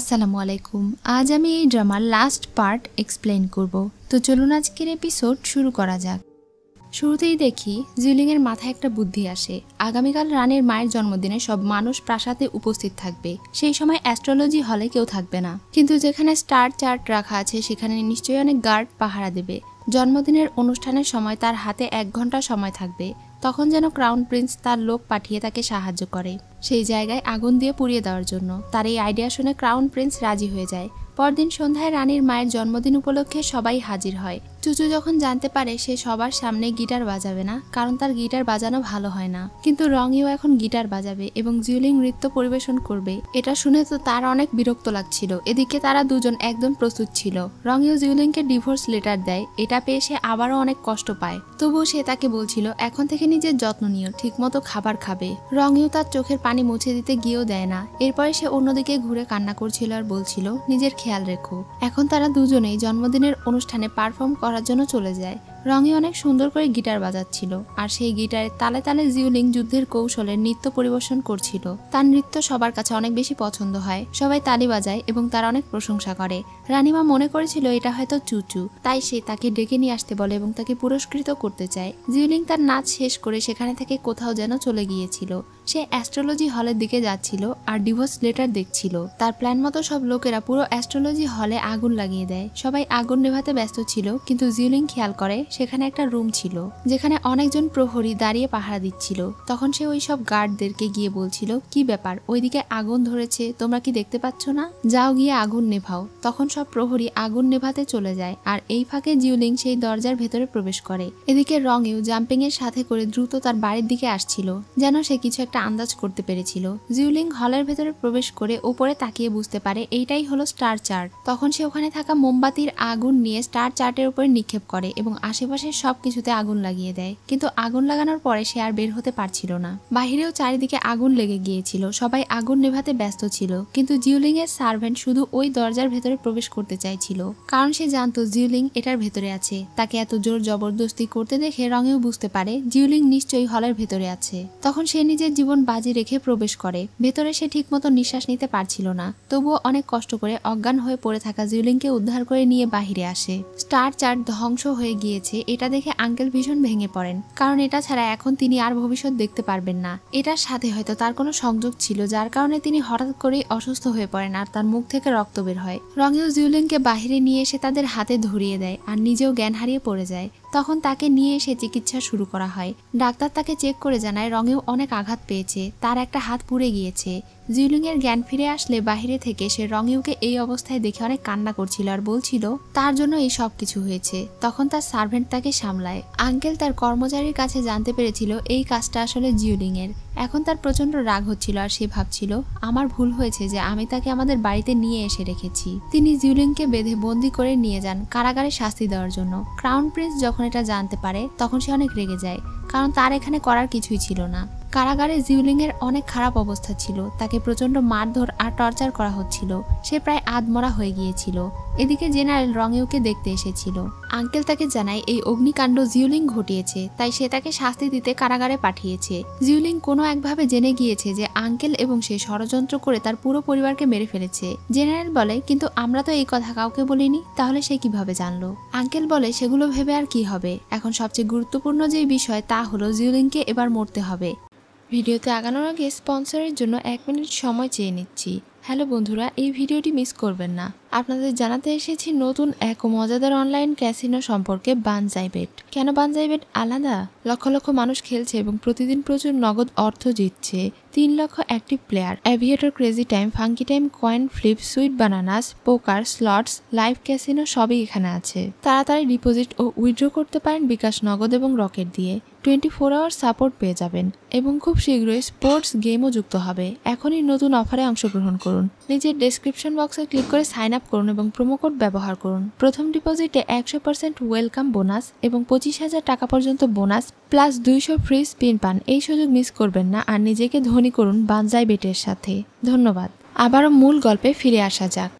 আসসালামু আলাইকুম আজ আমি এই ড্রামার লাস্ট পার্ট এক্সপ্লেন করব তো চলুন আজকের এপিসোড শুরু করা যাক শুরুতেই দেখি জুলিংয়ের মাথায় একটা বুদ্ধি আসে আগামীকাল রানের মায়ের জন্মদিনে সব মানুষ প্রাসাদে উপস্থিত থাকবে সেই সময় অ্যাস্ট্রোলজি হলে কেউ থাকবে না কিন্তু যেখানে স্টার চার্ট রাখা আছে সেখানে নিশ্চয়ই অনেক গার্ড পাহারা দেবে জন্মদিনের অনুষ্ঠানের সময় তার হাতে এক ঘন্টা সময় থাকবে তখন যেন ক্রাউন প্রিন্স তার লোক পাঠিয়ে তাকে সাহায্য করে সেই জায়গায় আগুন দিয়ে পুড়িয়ে দেওয়ার জন্য তার এই আইডিয়া শুনে ক্রাউন প্রিন্স রাজি হয়ে যায় পরদিন সন্ধ্যায় রানীর মায়ের জন্মদিন উপলক্ষে সবাই হাজির হয় চুচু যখন জানতে পারে সে সবার সামনে গিটার বাজাবে না কারণ তার গিটার বাজানো ভালো হয় না কিন্তু রঙিও এখন গিটার বাজাবে এবং জিউলিং নৃত্য পরিবেশন করবে এটা শুনে তো তার অনেক বিরক্ত লাগছিল এদিকে তারা দুজন একদম প্রস্তুত ছিল রঙিও জিউলিংকে ডিভোর্স লেটার দেয় এটা পেয়ে সে আবারও অনেক কষ্ট পায় তবুও সে তাকে বলছিল এখন থেকে নিজের যত্ন নিও ঠিকমতো খাবার খাবে রঙিও তার চোখের পানি মুছে দিতে গিয়েও দেয় না এরপরে সে অন্যদিকে ঘুরে কান্না করছিল আর বলছিল নিজের খেয়াল রেখো এখন তারা দুজনেই জন্মদিনের অনুষ্ঠানে পারফর্ম করার জন্য চলে যায় রঙে অনেক সুন্দর করে গিটার বাজাচ্ছিল আর সেই গিটারে তালে তালে জিউলিং যুদ্ধের কৌশলে নৃত্য পরিবেশন করছিল তার নৃত্য সবার কাছে অনেক বেশি পছন্দ হয় সবাই তালি বাজায় এবং তার অনেক প্রশংসা করে রানিমা মনে করেছিল এটা হয়তো চুচু তাই সে তাকে ডেকে নিয়ে আসতে বলে এবং তাকে পুরস্কৃত করতে চায় জিউলিং তার নাচ শেষ করে সেখানে থেকে কোথাও যেন চলে গিয়েছিল সে অ্যাস্ট্রোলজি হলের দিকে যাচ্ছিল আর ডিভোর্স লেটার দেখছিল তার প্ল্যান মতো সব লোকেরা পুরো অ্যাস্ট্রোলজি হলে আগুন লাগিয়ে দেয় সবাই আগুন নেভাতে ব্যস্ত ছিল কিন্তু জিউলিং খেয়াল করে সেখানে একটা রুম ছিল যেখানে অনেকজন প্রহরী দাঁড়িয়ে পাহারা দিচ্ছিল তখন সে ওই সব গার্ডদেরকে গিয়ে বলছিল কি ব্যাপার ওইদিকে আগুন ধরেছে তোমরা কি দেখতে পাচ্ছ না যাও গিয়ে আগুন নেভাও তখন সব প্রহরী আগুন নেভাতে চলে যায় আর এই ফাঁকে জিউলিং সেই দরজার ভেতরে প্রবেশ করে এদিকে রঙেও জাম্পিং এর সাথে করে দ্রুত তার বাড়ির দিকে আসছিল যেন সে কিছু একটা আন্দাজ করতে পেরেছিল জিউলিং হলের ভেতরে প্রবেশ করে ওপরে তাকিয়ে বুঝতে পারে এইটাই হলো স্টার চার্ট তখন সে ওখানে থাকা মোমবাতির আগুন নিয়ে স্টার চার্টের উপরে নিক্ষেপ করে এবং আস আশেপাশের সব কিছুতে আগুন লাগিয়ে দেয় কিন্তু আগুন লাগানোর পরে সে আর বের হতে পারছিল না বাহিরেও চারিদিকে আগুন লেগে গিয়েছিল সবাই আগুন নেভাতে ব্যস্ত ছিল কিন্তু জিউলিং এর সার্ভেন্ট শুধু ওই দরজার ভেতরে প্রবেশ করতে চাইছিল কারণ সে জানতো জিউলিং এটার ভেতরে আছে তাকে এত জোর জবরদস্তি করতে দেখে রঙেও বুঝতে পারে জিউলিং নিশ্চয়ই হলের ভেতরে আছে তখন সে নিজের জীবন বাজি রেখে প্রবেশ করে ভেতরে সে ঠিকমতো নিঃশ্বাস নিতে পারছিল না তবুও অনেক কষ্ট করে অজ্ঞান হয়ে পড়ে থাকা জিউলিংকে উদ্ধার করে নিয়ে বাহিরে আসে স্টার চার্ট ধ্বংস হয়ে গিয়েছে হয়েছে এটা দেখে আঙ্কেল ভীষণ ভেঙে পড়েন কারণ এটা ছাড়া এখন তিনি আর ভবিষ্যৎ দেখতে পারবেন না এটার সাথে হয়তো তার কোনো সংযোগ ছিল যার কারণে তিনি হঠাৎ করেই অসুস্থ হয়ে পড়েন আর তার মুখ থেকে রক্ত বের হয় রঙেও জিউলিনকে বাহিরে নিয়ে এসে তাদের হাতে ধরিয়ে দেয় আর নিজেও জ্ঞান হারিয়ে পড়ে যায় তখন তাকে নিয়ে এসে চিকিৎসা শুরু করা হয় ডাক্তার তাকে চেক করে জানায় রঙেও অনেক আঘাত পেয়েছে তার একটা হাত পুড়ে গিয়েছে জিউলিংয়ের জ্ঞান ফিরে আসলে বাহিরে থেকে সে রংইউকে এই অবস্থায় দেখে অনেক কান্না করছিল আর বলছিল তার জন্য এই সব কিছু হয়েছে তখন তার সার্ভেন্ট তাকে সামলায় আঙ্কেল তার কর্মচারীর কাছে জানতে পেরেছিল এই কাজটা আসলে জিউলিংয়ের এখন তার প্রচণ্ড রাগ হচ্ছিল আর সে ভাবছিল আমার ভুল হয়েছে যে আমি তাকে আমাদের বাড়িতে নিয়ে এসে রেখেছি তিনি জিউলিংকে বেঁধে বন্দি করে নিয়ে যান কারাগারে শাস্তি দেওয়ার জন্য ক্রাউন প্রিন্স যখন এটা জানতে পারে তখন সে অনেক রেগে যায় কারণ তার এখানে করার কিছুই ছিল না কারাগারে জিউলিংয়ের অনেক খারাপ অবস্থা ছিল তাকে প্রচণ্ড মারধর আর টর্চার করা হচ্ছিল সে প্রায় আধমরা হয়ে গিয়েছিল এদিকে জেনারেল রঙেওকে দেখতে এসেছিল আঙ্কেল তাকে জানায় এই অগ্নিকাণ্ড জিউলিং ঘটিয়েছে তাই সে তাকে শাস্তি দিতে কারাগারে পাঠিয়েছে জিউলিং কোনো একভাবে জেনে গিয়েছে যে আঙ্কেল এবং সে ষড়যন্ত্র করে তার পুরো পরিবারকে মেরে ফেলেছে জেনারেল বলে কিন্তু আমরা তো এই কথা কাউকে বলিনি তাহলে সে কিভাবে জানলো আঙ্কেল বলে সেগুলো ভেবে আর কি হবে এখন সবচেয়ে গুরুত্বপূর্ণ যে বিষয় তা হলো জিউলিংকে এবার মরতে হবে ভিডিওতে আগানোর আগে স্পন্সরের জন্য এক মিনিট সময় চেয়ে নিচ্ছি হ্যালো বন্ধুরা এই ভিডিওটি মিস করবেন না আপনাদের জানাতে এসেছি নতুন এক মজাদার অনলাইন ক্যাসিনো সম্পর্কে বানজাই বেট কেন বানজাই বেট আলাদা লক্ষ লক্ষ মানুষ খেলছে এবং প্রতিদিন প্রচুর নগদ অর্থ জিতছে তিন লক্ষ active player Aviator crazy time funky time coin flip sweet bananas poker slots live casino সবই এখানে আছে তাড়াতাড়ি ডিপোজিট ও উইথড্র করতে পারেন বিকাশ নগদ এবং রকেট দিয়ে টোয়েন্টি ফোর আওয়ার সাপোর্ট পেয়ে যাবেন এবং খুব শীঘ্রই স্পোর্টস গেমও যুক্ত হবে এখনই নতুন অফারে অংশগ্রহণ করুন নিজের ডেসক্রিপশন বক্সে ক্লিক করে সাইন আপ করুন এবং কোড ব্যবহার করুন প্রথম ডিপোজিটে একশো পার্সেন্ট ওয়েলকাম বোনাস এবং পঁচিশ হাজার টাকা পর্যন্ত বোনাস প্লাস দুইশো ফ্রি স্পিন পান এই সুযোগ মিস করবেন না আর নিজেকে ধনী করুন বানজাই বেটের সাথে ধন্যবাদ আবারও মূল গল্পে ফিরে আসা যাক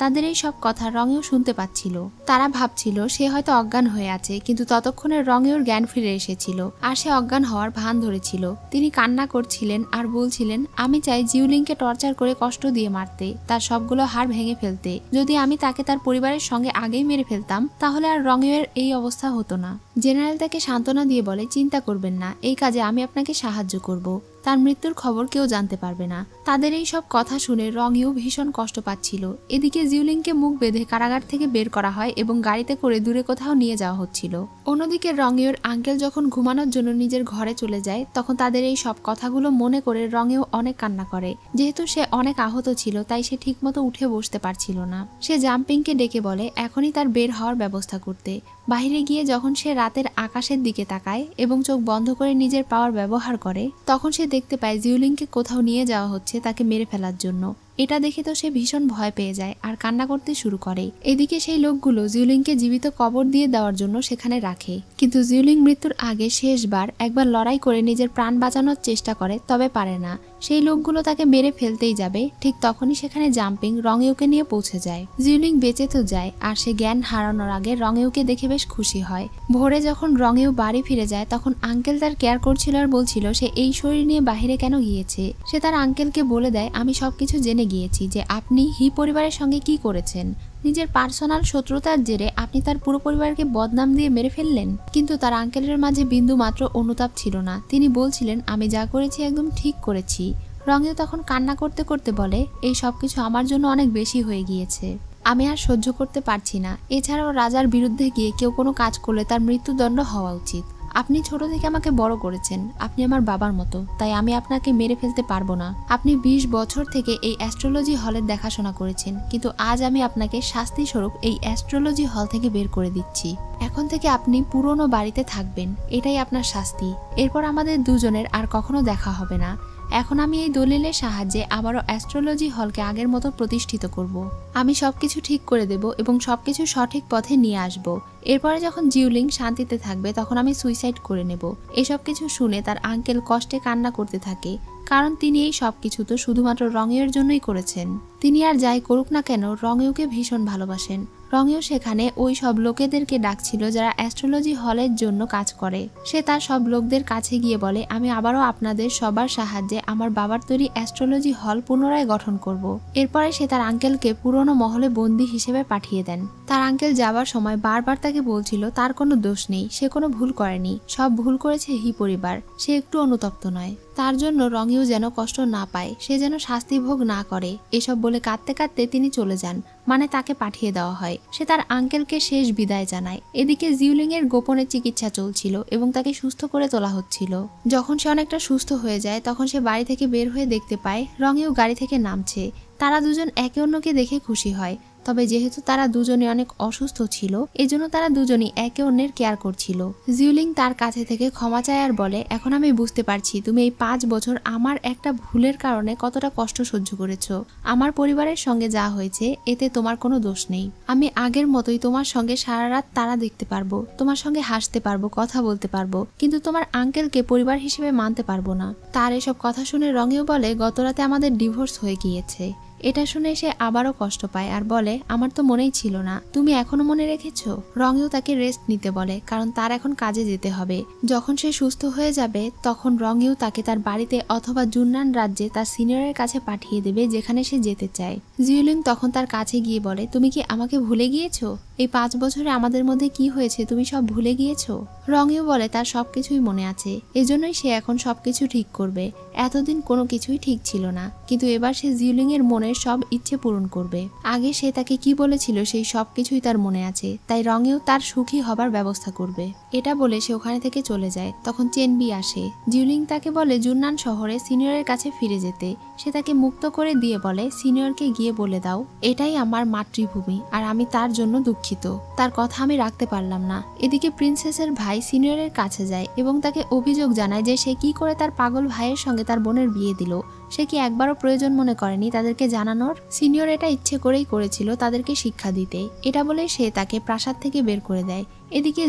তাদের এই সব কথা রঙেও শুনতে পাচ্ছিল তারা ভাবছিল সে হয়তো অজ্ঞান হয়ে আছে কিন্তু ততক্ষণে রঙেওর জ্ঞান ফিরে এসেছিল আর সে অজ্ঞান হওয়ার ভান ধরেছিল তিনি কান্না করছিলেন আর বলছিলেন আমি চাই জিউলিংকে টর্চার করে কষ্ট দিয়ে মারতে তার সবগুলো হাড় ভেঙে ফেলতে যদি আমি তাকে তার পরিবারের সঙ্গে আগেই মেরে ফেলতাম তাহলে আর রঙেওয়ের এই অবস্থা হতো না জেনারেল তাকে সান্ত্বনা দিয়ে বলে চিন্তা করবেন না এই কাজে আমি আপনাকে সাহায্য করব তার মৃত্যুর খবর কেউ জানতে পারবে না তাদের এই সব কথা শুনে রঙিও ভীষণ কষ্ট পাচ্ছিল এদিকে জিউলিংকে মুখ বেঁধে কারাগার থেকে বের করা হয় এবং গাড়িতে করে দূরে কোথাও নিয়ে যাওয়া হচ্ছিল অন্যদিকে রঙিওর আঙ্কেল যখন ঘুমানোর জন্য নিজের ঘরে চলে যায় তখন তাদের এই সব কথাগুলো মনে করে রঙেও অনেক কান্না করে যেহেতু সে অনেক আহত ছিল তাই সে ঠিকমতো উঠে বসতে পারছিল না সে জাম্পিংকে ডেকে বলে এখনই তার বের হওয়ার ব্যবস্থা করতে বাহিরে গিয়ে যখন সে রাতের আকাশের দিকে তাকায় এবং চোখ বন্ধ করে নিজের পাওয়ার ব্যবহার করে তখন সে দেখতে পায় জিউলিংকে কোথাও নিয়ে যাওয়া হচ্ছে তাকে মেরে ফেলার জন্য এটা দেখে তো সে ভীষণ ভয় পেয়ে যায় আর কান্না করতে শুরু করে এদিকে সেই লোকগুলো জিউলিংকে জীবিত কবর দিয়ে দেওয়ার জন্য সেখানে রাখে কিন্তু জিউলিং মৃত্যুর আগে শেষবার একবার লড়াই করে নিজের প্রাণ বাঁচানোর চেষ্টা করে তবে পারে না সেই লোকগুলো তাকে মেরে ফেলতেই যাবে ঠিক তখনই সেখানে জাম্পিং রঙেউকে নিয়ে পৌঁছে যায় জিউলিং বেঁচে তো যায় আর সে জ্ঞান হারানোর আগে রঙেউকে দেখে বেশ খুশি হয় ভোরে যখন রঙেউ বাড়ি ফিরে যায় তখন আঙ্কেল তার কেয়ার করছিল আর বলছিল সে এই শরীর নিয়ে বাহিরে কেন গিয়েছে সে তার আঙ্কেলকে বলে দেয় আমি সবকিছু জেনে গিয়েছি যে আপনি হি পরিবারের সঙ্গে কি করেছেন নিজের পার্সোনাল শত্রুতার জেরে আপনি তার পুরো পরিবারকে বদনাম দিয়ে মেরে ফেললেন কিন্তু তার আঙ্কেলের মাঝে বিন্দু মাত্র অনুতাপ ছিল না তিনি বলছিলেন আমি যা করেছি একদম ঠিক করেছি রঙিও তখন কান্না করতে করতে বলে এই সব কিছু আমার জন্য অনেক বেশি হয়ে গিয়েছে আমি আর সহ্য করতে পারছি না এছাড়াও রাজার বিরুদ্ধে গিয়ে কেউ কোনো কাজ করলে তার মৃত্যুদণ্ড হওয়া উচিত আপনি ছোট থেকে আমাকে বড় করেছেন আপনি আমার বাবার মতো তাই আমি আপনাকে মেরে ফেলতে পারবো না আপনি ২০ বছর থেকে এই অ্যাস্ট্রোলজি হলের দেখাশোনা করেছেন কিন্তু আজ আমি আপনাকে শাস্তি স্বরূপ এই অ্যাস্ট্রোলজি হল থেকে বের করে দিচ্ছি এখন থেকে আপনি পুরনো বাড়িতে থাকবেন এটাই আপনার শাস্তি এরপর আমাদের দুজনের আর কখনো দেখা হবে না এখন আমি এই দলিলের সাহায্যে আবারও অ্যাস্ট্রোলজি হলকে আগের মতো প্রতিষ্ঠিত করব। আমি সব কিছু ঠিক করে দেব এবং সব কিছু সঠিক পথে নিয়ে আসব। এরপরে যখন জিউলিং শান্তিতে থাকবে তখন আমি সুইসাইড করে নেব এসব কিছু শুনে তার আঙ্কেল কষ্টে কান্না করতে থাকে কারণ তিনি এই সব কিছু তো শুধুমাত্র রঙের জন্যই করেছেন তিনি আর যাই করুক না কেন রঙেওকে ভীষণ ভালোবাসেন রঙেও সেখানে ওই সব লোকেদেরকে ডাকছিল যারা অ্যাস্ট্রোলজি হলের জন্য কাজ করে সে তার সব লোকদের কাছে গিয়ে বলে আমি আবারও আপনাদের সবার সাহায্যে আমার বাবার তৈরি অ্যাস্ট্রোলজি হল পুনরায় গঠন করব। এরপরে সে তার আঙ্কেলকে পুরনো মহলে বন্দি হিসেবে পাঠিয়ে দেন তার আঙ্কেল যাওয়ার সময় বারবার তাকে বলছিল তার কোনো দোষ নেই সে কোনো ভুল করেনি সব ভুল করেছে হি পরিবার সে একটু অনুতপ্ত নয় তার জন্য রঙিও যেন কষ্ট না পায় সে যেন শাস্তি ভোগ না করে এসব বলে কাঁদতে কাঁদতে তিনি চলে যান মানে তাকে পাঠিয়ে দেওয়া হয় সে তার আঙ্কেলকে শেষ বিদায় জানায় এদিকে জিউলিংয়ের গোপনে চিকিৎসা চলছিল এবং তাকে সুস্থ করে তোলা হচ্ছিল যখন সে অনেকটা সুস্থ হয়ে যায় তখন সে বাড়ি থেকে বের হয়ে দেখতে পায় রঙিও গাড়ি থেকে নামছে তারা দুজন একে অন্যকে দেখে খুশি হয় তবে যেহেতু তারা দুজনে অনেক অসুস্থ ছিল এজন্য তারা দুজনই একে অন্যের কেয়ার করছিল জিউলিং তার কাছে থেকে ক্ষমা চায় আর বলে এখন আমি বুঝতে পারছি তুমি এই পাঁচ বছর আমার একটা ভুলের কারণে কতটা কষ্ট সহ্য করেছ আমার পরিবারের সঙ্গে যা হয়েছে এতে তোমার কোনো দোষ নেই আমি আগের মতোই তোমার সঙ্গে সারা রাত তারা দেখতে পারবো তোমার সঙ্গে হাসতে পারবো কথা বলতে পারবো কিন্তু তোমার আঙ্কেলকে পরিবার হিসেবে মানতে পারবো না তার এসব কথা শুনে রঙেও বলে গতরাতে আমাদের ডিভোর্স হয়ে গিয়েছে এটা শুনে সে আবারও কষ্ট পায় আর বলে আমার তো মনেই ছিল না তুমি এখনো মনে রেখেছ রঙেও তাকে রেস্ট নিতে বলে কারণ তার এখন কাজে যেতে হবে যখন সে সুস্থ হয়ে যাবে তখন রঙেও তাকে তার বাড়িতে অথবা জুন্নান রাজ্যে তার সিনিয়রের কাছে পাঠিয়ে দেবে যেখানে সে যেতে চায় জিউলিং তখন তার কাছে গিয়ে বলে তুমি কি আমাকে ভুলে গিয়েছো এই পাঁচ বছরে আমাদের মধ্যে কি হয়েছে তুমি সব ভুলে গিয়েছো রঙেও বলে তার সব কিছুই মনে আছে এজন্যই সে এখন সব কিছু ঠিক করবে এতদিন কোনো কিছুই ঠিক ছিল না কিন্তু এবার সে এর মনের সব ইচ্ছে পূরণ করবে আগে সে তাকে কি বলেছিল সেই সব কিছুই তার মনে আছে তাই রঙেও তার সুখী হবার ব্যবস্থা করবে এটা বলে সে ওখানে থেকে চলে যায় তখন চেনবি আসে জিউলিং তাকে বলে জুন্নান শহরে সিনিয়রের কাছে ফিরে যেতে সে তাকে মুক্ত করে দিয়ে বলে সিনিয়রকে গিয়ে বলে দাও এটাই আমার মাতৃভূমি আর আমি তার জন্য দুঃখ দুঃখিত তার কথা আমি রাখতে পারলাম না এদিকে প্রিন্সেসের ভাই সিনিয়রের কাছে যায় এবং তাকে অভিযোগ জানায় যে সে কি করে তার পাগল ভাইয়ের সঙ্গে তার বোনের বিয়ে দিল সে কি একবারও প্রয়োজন মনে করেনি তাদেরকে জানানোর সিনিয়র এটা ইচ্ছে করেই করেছিল তাদেরকে শিক্ষা দিতে এটা বলে সে তাকে প্রাসাদ থেকে বের করে দেয় এদিকে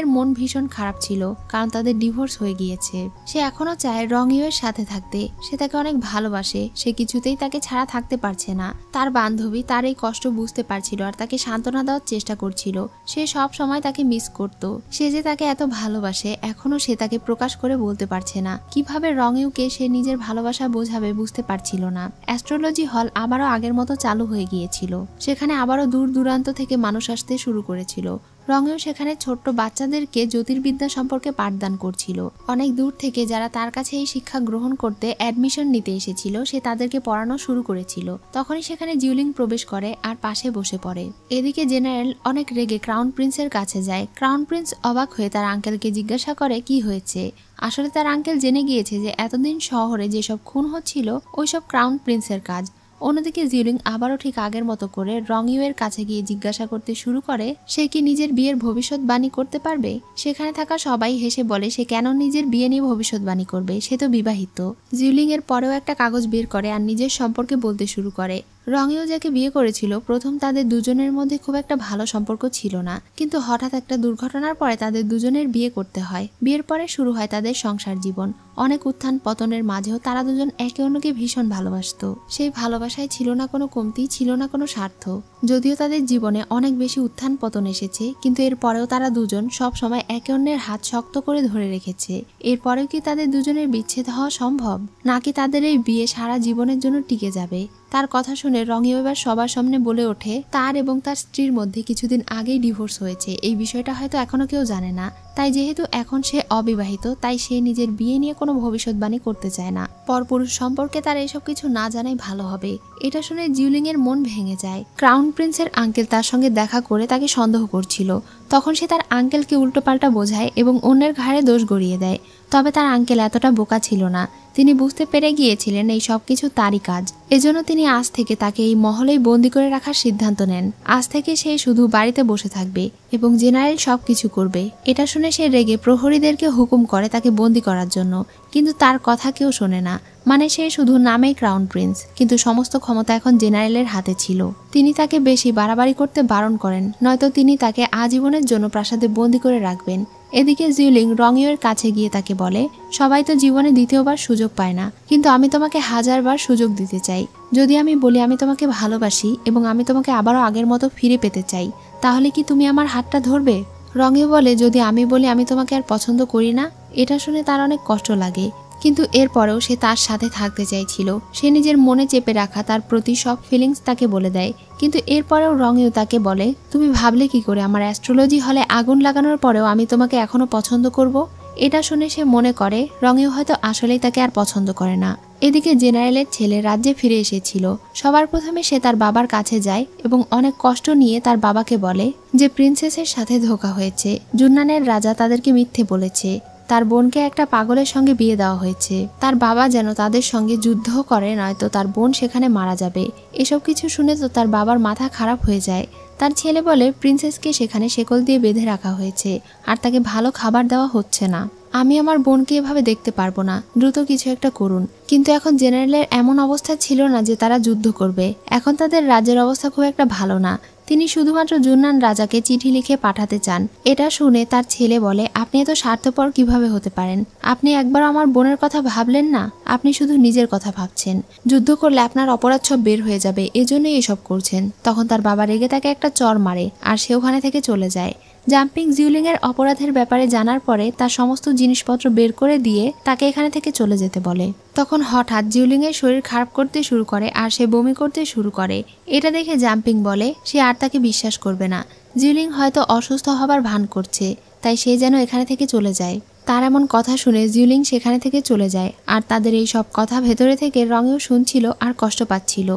এর মন ভীষণ খারাপ ছিল কারণ তাদের ডিভোর্স হয়ে গিয়েছে সে এখনও চায় এর সাথে থাকতে সে তাকে অনেক ভালোবাসে সে কিছুতেই তাকে ছাড়া থাকতে পারছে না তার বান্ধবী তার এই কষ্ট বুঝতে পারছিল আর তাকে সান্ত্বনা দেওয়ার চেষ্টা করছিল সে সব সময় তাকে মিস করত সে যে তাকে এত ভালোবাসে এখনো সে তাকে প্রকাশ করে বলতে পারছে না কিভাবে রঙিউকে সে নিজের ভালোবাসা বোঝাবে হবে বুঝতে পারছিল না অ্যাস্ট্রোলজি হল আবারও আগের মতো চালু হয়ে গিয়েছিল সেখানে আবারও দূর দূরান্ত থেকে মানুষ আসতে শুরু করেছিল রঙেও সেখানে ছোট্ট বাচ্চাদেরকে জ্যোতির্বিদ্যা সম্পর্কে পাঠদান করছিল অনেক দূর থেকে যারা তার কাছে এই শিক্ষা গ্রহণ করতে অ্যাডমিশন নিতে এসেছিল সে তাদেরকে পড়ানো শুরু করেছিল তখনই সেখানে জিউলিং প্রবেশ করে আর পাশে বসে পড়ে এদিকে জেনারেল অনেক রেগে ক্রাউন প্রিন্সের কাছে যায় ক্রাউন প্রিন্স অবাক হয়ে তার আঙ্কেলকে জিজ্ঞাসা করে কি হয়েছে আসলে তার আঙ্কেল জেনে গিয়েছে যে এতদিন শহরে যেসব খুন হচ্ছিল ওইসব ক্রাউন প্রিন্সের কাজ অন্যদিকে জিউলিং আবারও ঠিক আগের মতো করে রংইউয়ের কাছে গিয়ে জিজ্ঞাসা করতে শুরু করে সে কি নিজের বিয়ের ভবিষ্যৎবাণী করতে পারবে সেখানে থাকা সবাই হেসে বলে সে কেন নিজের বিয়ে নিয়ে ভবিষ্যৎবাণী করবে সে তো বিবাহিত জিউলিং এর পরেও একটা কাগজ বের করে আর নিজের সম্পর্কে বলতে শুরু করে রঙেও যাকে বিয়ে করেছিল প্রথম তাদের দুজনের মধ্যে খুব একটা ভালো সম্পর্ক ছিল না কিন্তু হঠাৎ একটা দুর্ঘটনার পরে তাদের দুজনের বিয়ে করতে হয় বিয়ের পরে শুরু হয় তাদের সংসার জীবন অনেক উত্থান পতনের মাঝেও তারা দুজন একে অন্যকে ভীষণ ভালোবাসত সেই ভালোবাসায় ছিল না কোনো কমতি ছিল না কোনো স্বার্থ যদিও তাদের জীবনে অনেক বেশি উত্থান পতন এসেছে কিন্তু এর পরেও তারা দুজন সব সময় একে অন্যের হাত শক্ত করে ধরে রেখেছে এরপরেও কি তাদের দুজনের বিচ্ছেদ হওয়া সম্ভব নাকি তাদের এই বিয়ে সারা জীবনের জন্য টিকে যাবে তার কথা শুনে রঙিও এবার সবার সামনে বলে ওঠে তার এবং তার স্ত্রীর মধ্যে কিছুদিন আগেই ডিভোর্স হয়েছে এই বিষয়টা হয়তো এখনও কেউ জানে না তাই যেহেতু এখন সে অবিবাহিত তাই সে নিজের বিয়ে নিয়ে কোনো ভবিষ্যৎবাণী করতে চায় না পরপুরুষ সম্পর্কে তার এইসব কিছু না জানাই ভালো হবে এটা শুনে জিউলিং এর মন ভেঙে যায় ক্রাউন প্রিন্সের আঙ্কেল তার সঙ্গে দেখা করে তাকে সন্দেহ করছিল তখন সে তার আঙ্কেলকে উল্টোপাল্টা বোঝায় এবং অন্যের ঘাড়ে দোষ গড়িয়ে দেয় তবে তার আঙ্কেল এতটা বোকা ছিল না তিনি বুঝতে পেরে গিয়েছিলেন এই সব কিছু তারই কাজ এজন্য তিনি আজ থেকে তাকে এই মহলেই বন্দি করে রাখার সিদ্ধান্ত নেন আজ থেকে সে শুধু বাড়িতে বসে থাকবে এবং জেনারেল সব কিছু করবে এটা শুনে সে রেগে প্রহরীদেরকে হুকুম করে তাকে বন্দি করার জন্য কিন্তু তার কথা কেউ শোনে না মানে সে শুধু নামেই ক্রাউন প্রিন্স কিন্তু সমস্ত ক্ষমতা এখন জেনারেলের হাতে ছিল তিনি তাকে বেশি বাড়াবাড়ি করতে বারণ করেন নয়তো তিনি তাকে আজীবনের জন্য প্রাসাদে বন্দি করে রাখবেন এদিকে জিউলিং রঙিওয়ের কাছে গিয়ে তাকে বলে সবাই তো জীবনে দ্বিতীয়বার সুযোগ পায় না কিন্তু আমি তোমাকে হাজারবার সুযোগ দিতে চাই যদি আমি বলি আমি তোমাকে ভালোবাসি এবং আমি তোমাকে আবারও আগের মতো ফিরে পেতে চাই তাহলে কি তুমি আমার হাতটা ধরবে রঙে বলে যদি আমি বলি আমি তোমাকে আর পছন্দ করি না এটা শুনে তার অনেক কষ্ট লাগে কিন্তু এরপরেও সে তার সাথে থাকতে চাইছিল সে নিজের মনে চেপে রাখা তার প্রতি সব ফিলিংস তাকে বলে দেয় কিন্তু এরপরেও রঙেও তাকে বলে তুমি ভাবলে কি করে আমার অ্যাস্ট্রোলজি হলে আগুন লাগানোর পরেও আমি তোমাকে এখনও পছন্দ করব এটা শুনে সে মনে করে রঙেও হয়তো আসলেই তাকে আর পছন্দ করে না এদিকে জেনারেলের ছেলে রাজ্যে ফিরে এসেছিল সবার প্রথমে সে তার বাবার কাছে যায় এবং অনেক কষ্ট নিয়ে তার বাবাকে বলে যে প্রিন্সেসের সাথে ধোকা হয়েছে জুন্নানের রাজা তাদেরকে মিথ্যে বলেছে তার বোনকে একটা পাগলের সঙ্গে বিয়ে দেওয়া হয়েছে তার বাবা যেন তাদের সঙ্গে যুদ্ধ করে নয়তো তার বোন সেখানে মারা যাবে এসব কিছু শুনে তো তার বাবার মাথা খারাপ হয়ে যায় তার ছেলে বলে প্রিন্সেসকে সেখানে শেকল দিয়ে বেঁধে রাখা হয়েছে আর তাকে ভালো খাবার দেওয়া হচ্ছে না আমি আমার বোনকে এভাবে দেখতে পারবো না দ্রুত কিছু একটা করুন কিন্তু এখন জেনারেলের এমন অবস্থা ছিল না যে তারা যুদ্ধ করবে এখন তাদের রাজ্যের অবস্থা খুব একটা ভালো না তিনি শুধুমাত্র জুন্নান রাজাকে চিঠি লিখে পাঠাতে চান এটা শুনে তার ছেলে বলে আপনি এত স্বার্থপর কিভাবে হতে পারেন আপনি একবার আমার বোনের কথা ভাবলেন না আপনি শুধু নিজের কথা ভাবছেন যুদ্ধ করলে আপনার অপরাধ সব বের হয়ে যাবে এজন্যই এসব করছেন তখন তার বাবা রেগে তাকে একটা চর মারে আর সে ওখানে থেকে চলে যায় জাম্পিং এর অপরাধের ব্যাপারে জানার পরে তার সমস্ত জিনিসপত্র বের করে দিয়ে তাকে এখানে থেকে চলে যেতে বলে তখন হঠাৎ এর শরীর খারাপ করতে শুরু করে আর সে বমি করতে শুরু করে এটা দেখে জাম্পিং বলে সে আর তাকে বিশ্বাস করবে না জিউলিং হয়তো অসুস্থ হবার ভান করছে তাই সে যেন এখানে থেকে চলে যায় তার এমন কথা শুনে জিউলিং সেখানে থেকে চলে যায় আর তাদের এই সব কথা ভেতরে থেকে রঙেও শুনছিল আর কষ্ট পাচ্ছিল